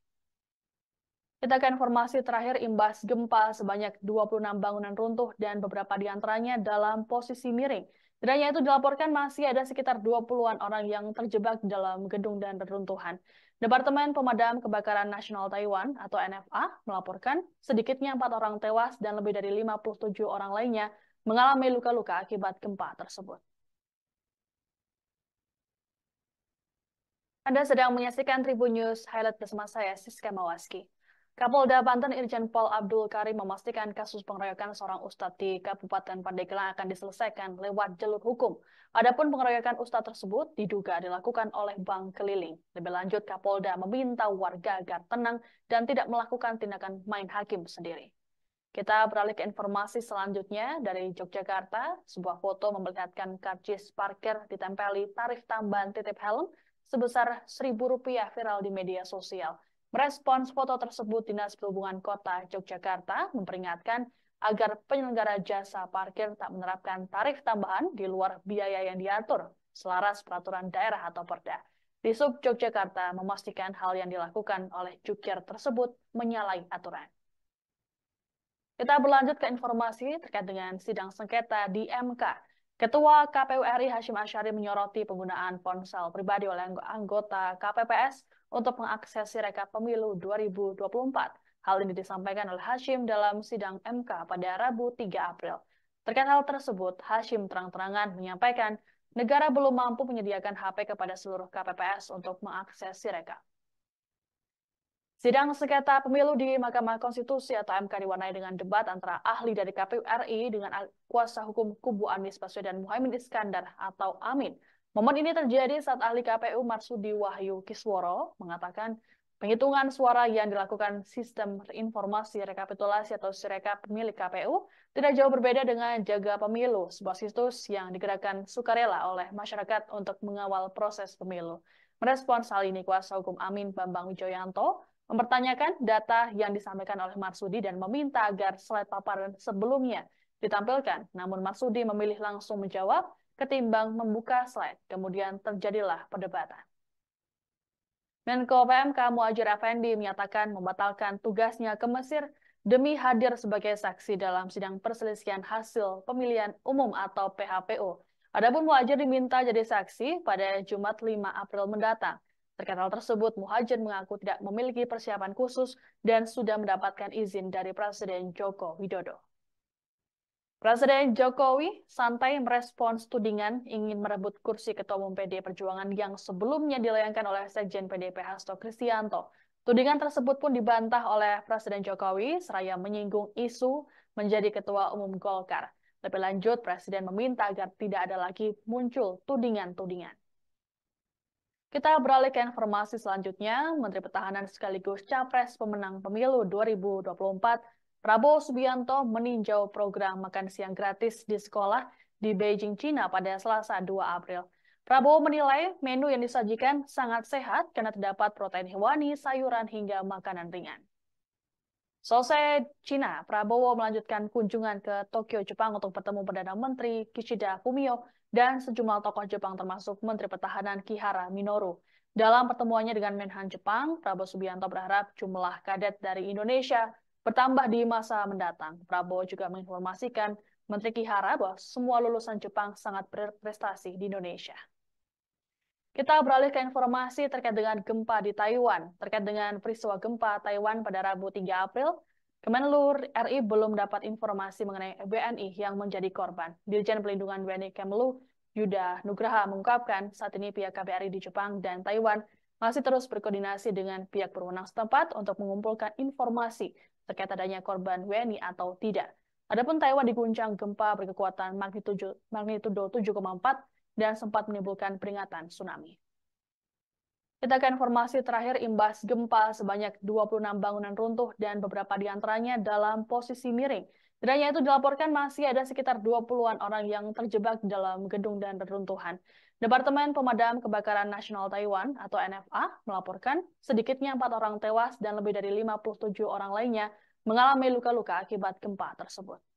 Kita ke informasi terakhir imbas gempa sebanyak 26 bangunan runtuh dan beberapa di antaranya dalam posisi miring. Tidaknya itu dilaporkan masih ada sekitar 20-an orang yang terjebak dalam gedung dan reruntuhan. Departemen Pemadam Kebakaran Nasional Taiwan atau NFA melaporkan sedikitnya empat orang tewas dan lebih dari 57 orang lainnya mengalami luka-luka akibat gempa tersebut. Anda sedang menyaksikan Tribun News Highlight bersama saya, Siska Mawaski. Kapolda Banten Irjen Pol Abdul Karim memastikan kasus pengeroyokan seorang ustadz di Kabupaten Pandeglang akan diselesaikan lewat jalur hukum. Adapun pengeroyokan ustadz tersebut diduga dilakukan oleh bank keliling. Lebih lanjut, Kapolda meminta warga agar tenang dan tidak melakukan tindakan main hakim sendiri. Kita beralih ke informasi selanjutnya dari Yogyakarta. Sebuah foto memperlihatkan karcis parkir ditempeli tarif tambahan titip helm sebesar Rp1.000 viral di media sosial. Merespons foto tersebut, Dinas Perhubungan Kota Yogyakarta memperingatkan agar penyelenggara jasa parkir tak menerapkan tarif tambahan di luar biaya yang diatur selaras peraturan daerah atau perda. Di Sub Yogyakarta memastikan hal yang dilakukan oleh cukir tersebut menyalahi aturan. Kita berlanjut ke informasi terkait dengan sidang sengketa di MK. Ketua KPU RI Hashim Asyari menyoroti penggunaan ponsel pribadi oleh anggota KPPS untuk mengakses Sirekap Pemilu 2024. Hal ini disampaikan oleh Hashim dalam sidang MK pada Rabu 3 April. Terkait hal tersebut, Hashim terang-terangan menyampaikan negara belum mampu menyediakan HP kepada seluruh KPPS untuk mengakses Sirekap. Sidang sengketa pemilu di Mahkamah Konstitusi atau MK diwarnai dengan debat antara ahli dari KPU RI dengan kuasa hukum kubu Anies Baswedan Muhaimin Iskandar atau Amin. Momen ini terjadi saat ahli KPU Marsudi Wahyu Kisworo mengatakan Penghitungan suara yang dilakukan sistem informasi rekapitulasi atau sirekap milik KPU tidak jauh berbeda dengan jaga pemilu, sebuah situs yang digerakkan sukarela oleh masyarakat untuk mengawal proses pemilu. Merespons hal ini, kuasa hukum Amin Bambang Wijoyanto mempertanyakan data yang disampaikan oleh Marsudi dan meminta agar slide paparan sebelumnya ditampilkan. Namun Marsudi memilih langsung menjawab ketimbang membuka slide. Kemudian terjadilah perdebatan. Menko PMK Muajir Effendi menyatakan membatalkan tugasnya ke Mesir demi hadir sebagai saksi dalam sidang perselisihan hasil pemilihan umum atau PHPU. Adapun Muhajir diminta jadi saksi pada Jumat 5 April mendatang. Terkait hal tersebut, Muhajir mengaku tidak memiliki persiapan khusus dan sudah mendapatkan izin dari Presiden Joko Widodo. Presiden Jokowi santai merespons tudingan ingin merebut kursi Ketua Umum PD Perjuangan yang sebelumnya dilayangkan oleh Sekjen PDP Hasto Kristianto. Tudingan tersebut pun dibantah oleh Presiden Jokowi seraya menyinggung isu menjadi Ketua Umum Golkar. Lebih lanjut, Presiden meminta agar tidak ada lagi muncul tudingan-tudingan. Kita beralih ke informasi selanjutnya. Menteri Pertahanan sekaligus Capres Pemenang Pemilu 2024 Prabowo Subianto meninjau program makan siang gratis di sekolah di Beijing, China pada Selasa 2 April. Prabowo menilai menu yang disajikan sangat sehat karena terdapat protein hewani, sayuran, hingga makanan ringan. Selesai Cina, Prabowo melanjutkan kunjungan ke Tokyo, Jepang untuk bertemu Perdana Menteri Kishida Fumio dan sejumlah tokoh Jepang termasuk Menteri Pertahanan Kihara Minoru. Dalam pertemuannya dengan Menhan Jepang, Prabowo Subianto berharap jumlah kadet dari Indonesia Bertambah di masa mendatang, Prabowo juga menginformasikan Menteri Kihara bahwa semua lulusan Jepang sangat berprestasi di Indonesia. Kita beralih ke informasi terkait dengan gempa di Taiwan. Terkait dengan peristiwa gempa Taiwan pada Rabu 3 April, Kemenlu RI belum dapat informasi mengenai WNI yang menjadi korban. Dirjen Pelindungan WNI Kemenlu, Yuda Nugraha mengungkapkan saat ini pihak KBRI di Jepang dan Taiwan masih terus berkoordinasi dengan pihak berwenang setempat untuk mengumpulkan informasi terkait adanya korban WNI atau tidak. Adapun Taiwan diguncang gempa berkekuatan magnitudo, 7,4 dan sempat menimbulkan peringatan tsunami. Kita ke informasi terakhir imbas gempa sebanyak 26 bangunan runtuh dan beberapa di antaranya dalam posisi miring. Tidaknya itu dilaporkan masih ada sekitar 20-an orang yang terjebak dalam gedung dan reruntuhan. Departemen Pemadam Kebakaran Nasional Taiwan atau NFA melaporkan sedikitnya empat orang tewas dan lebih dari 57 orang lainnya mengalami luka-luka akibat gempa tersebut.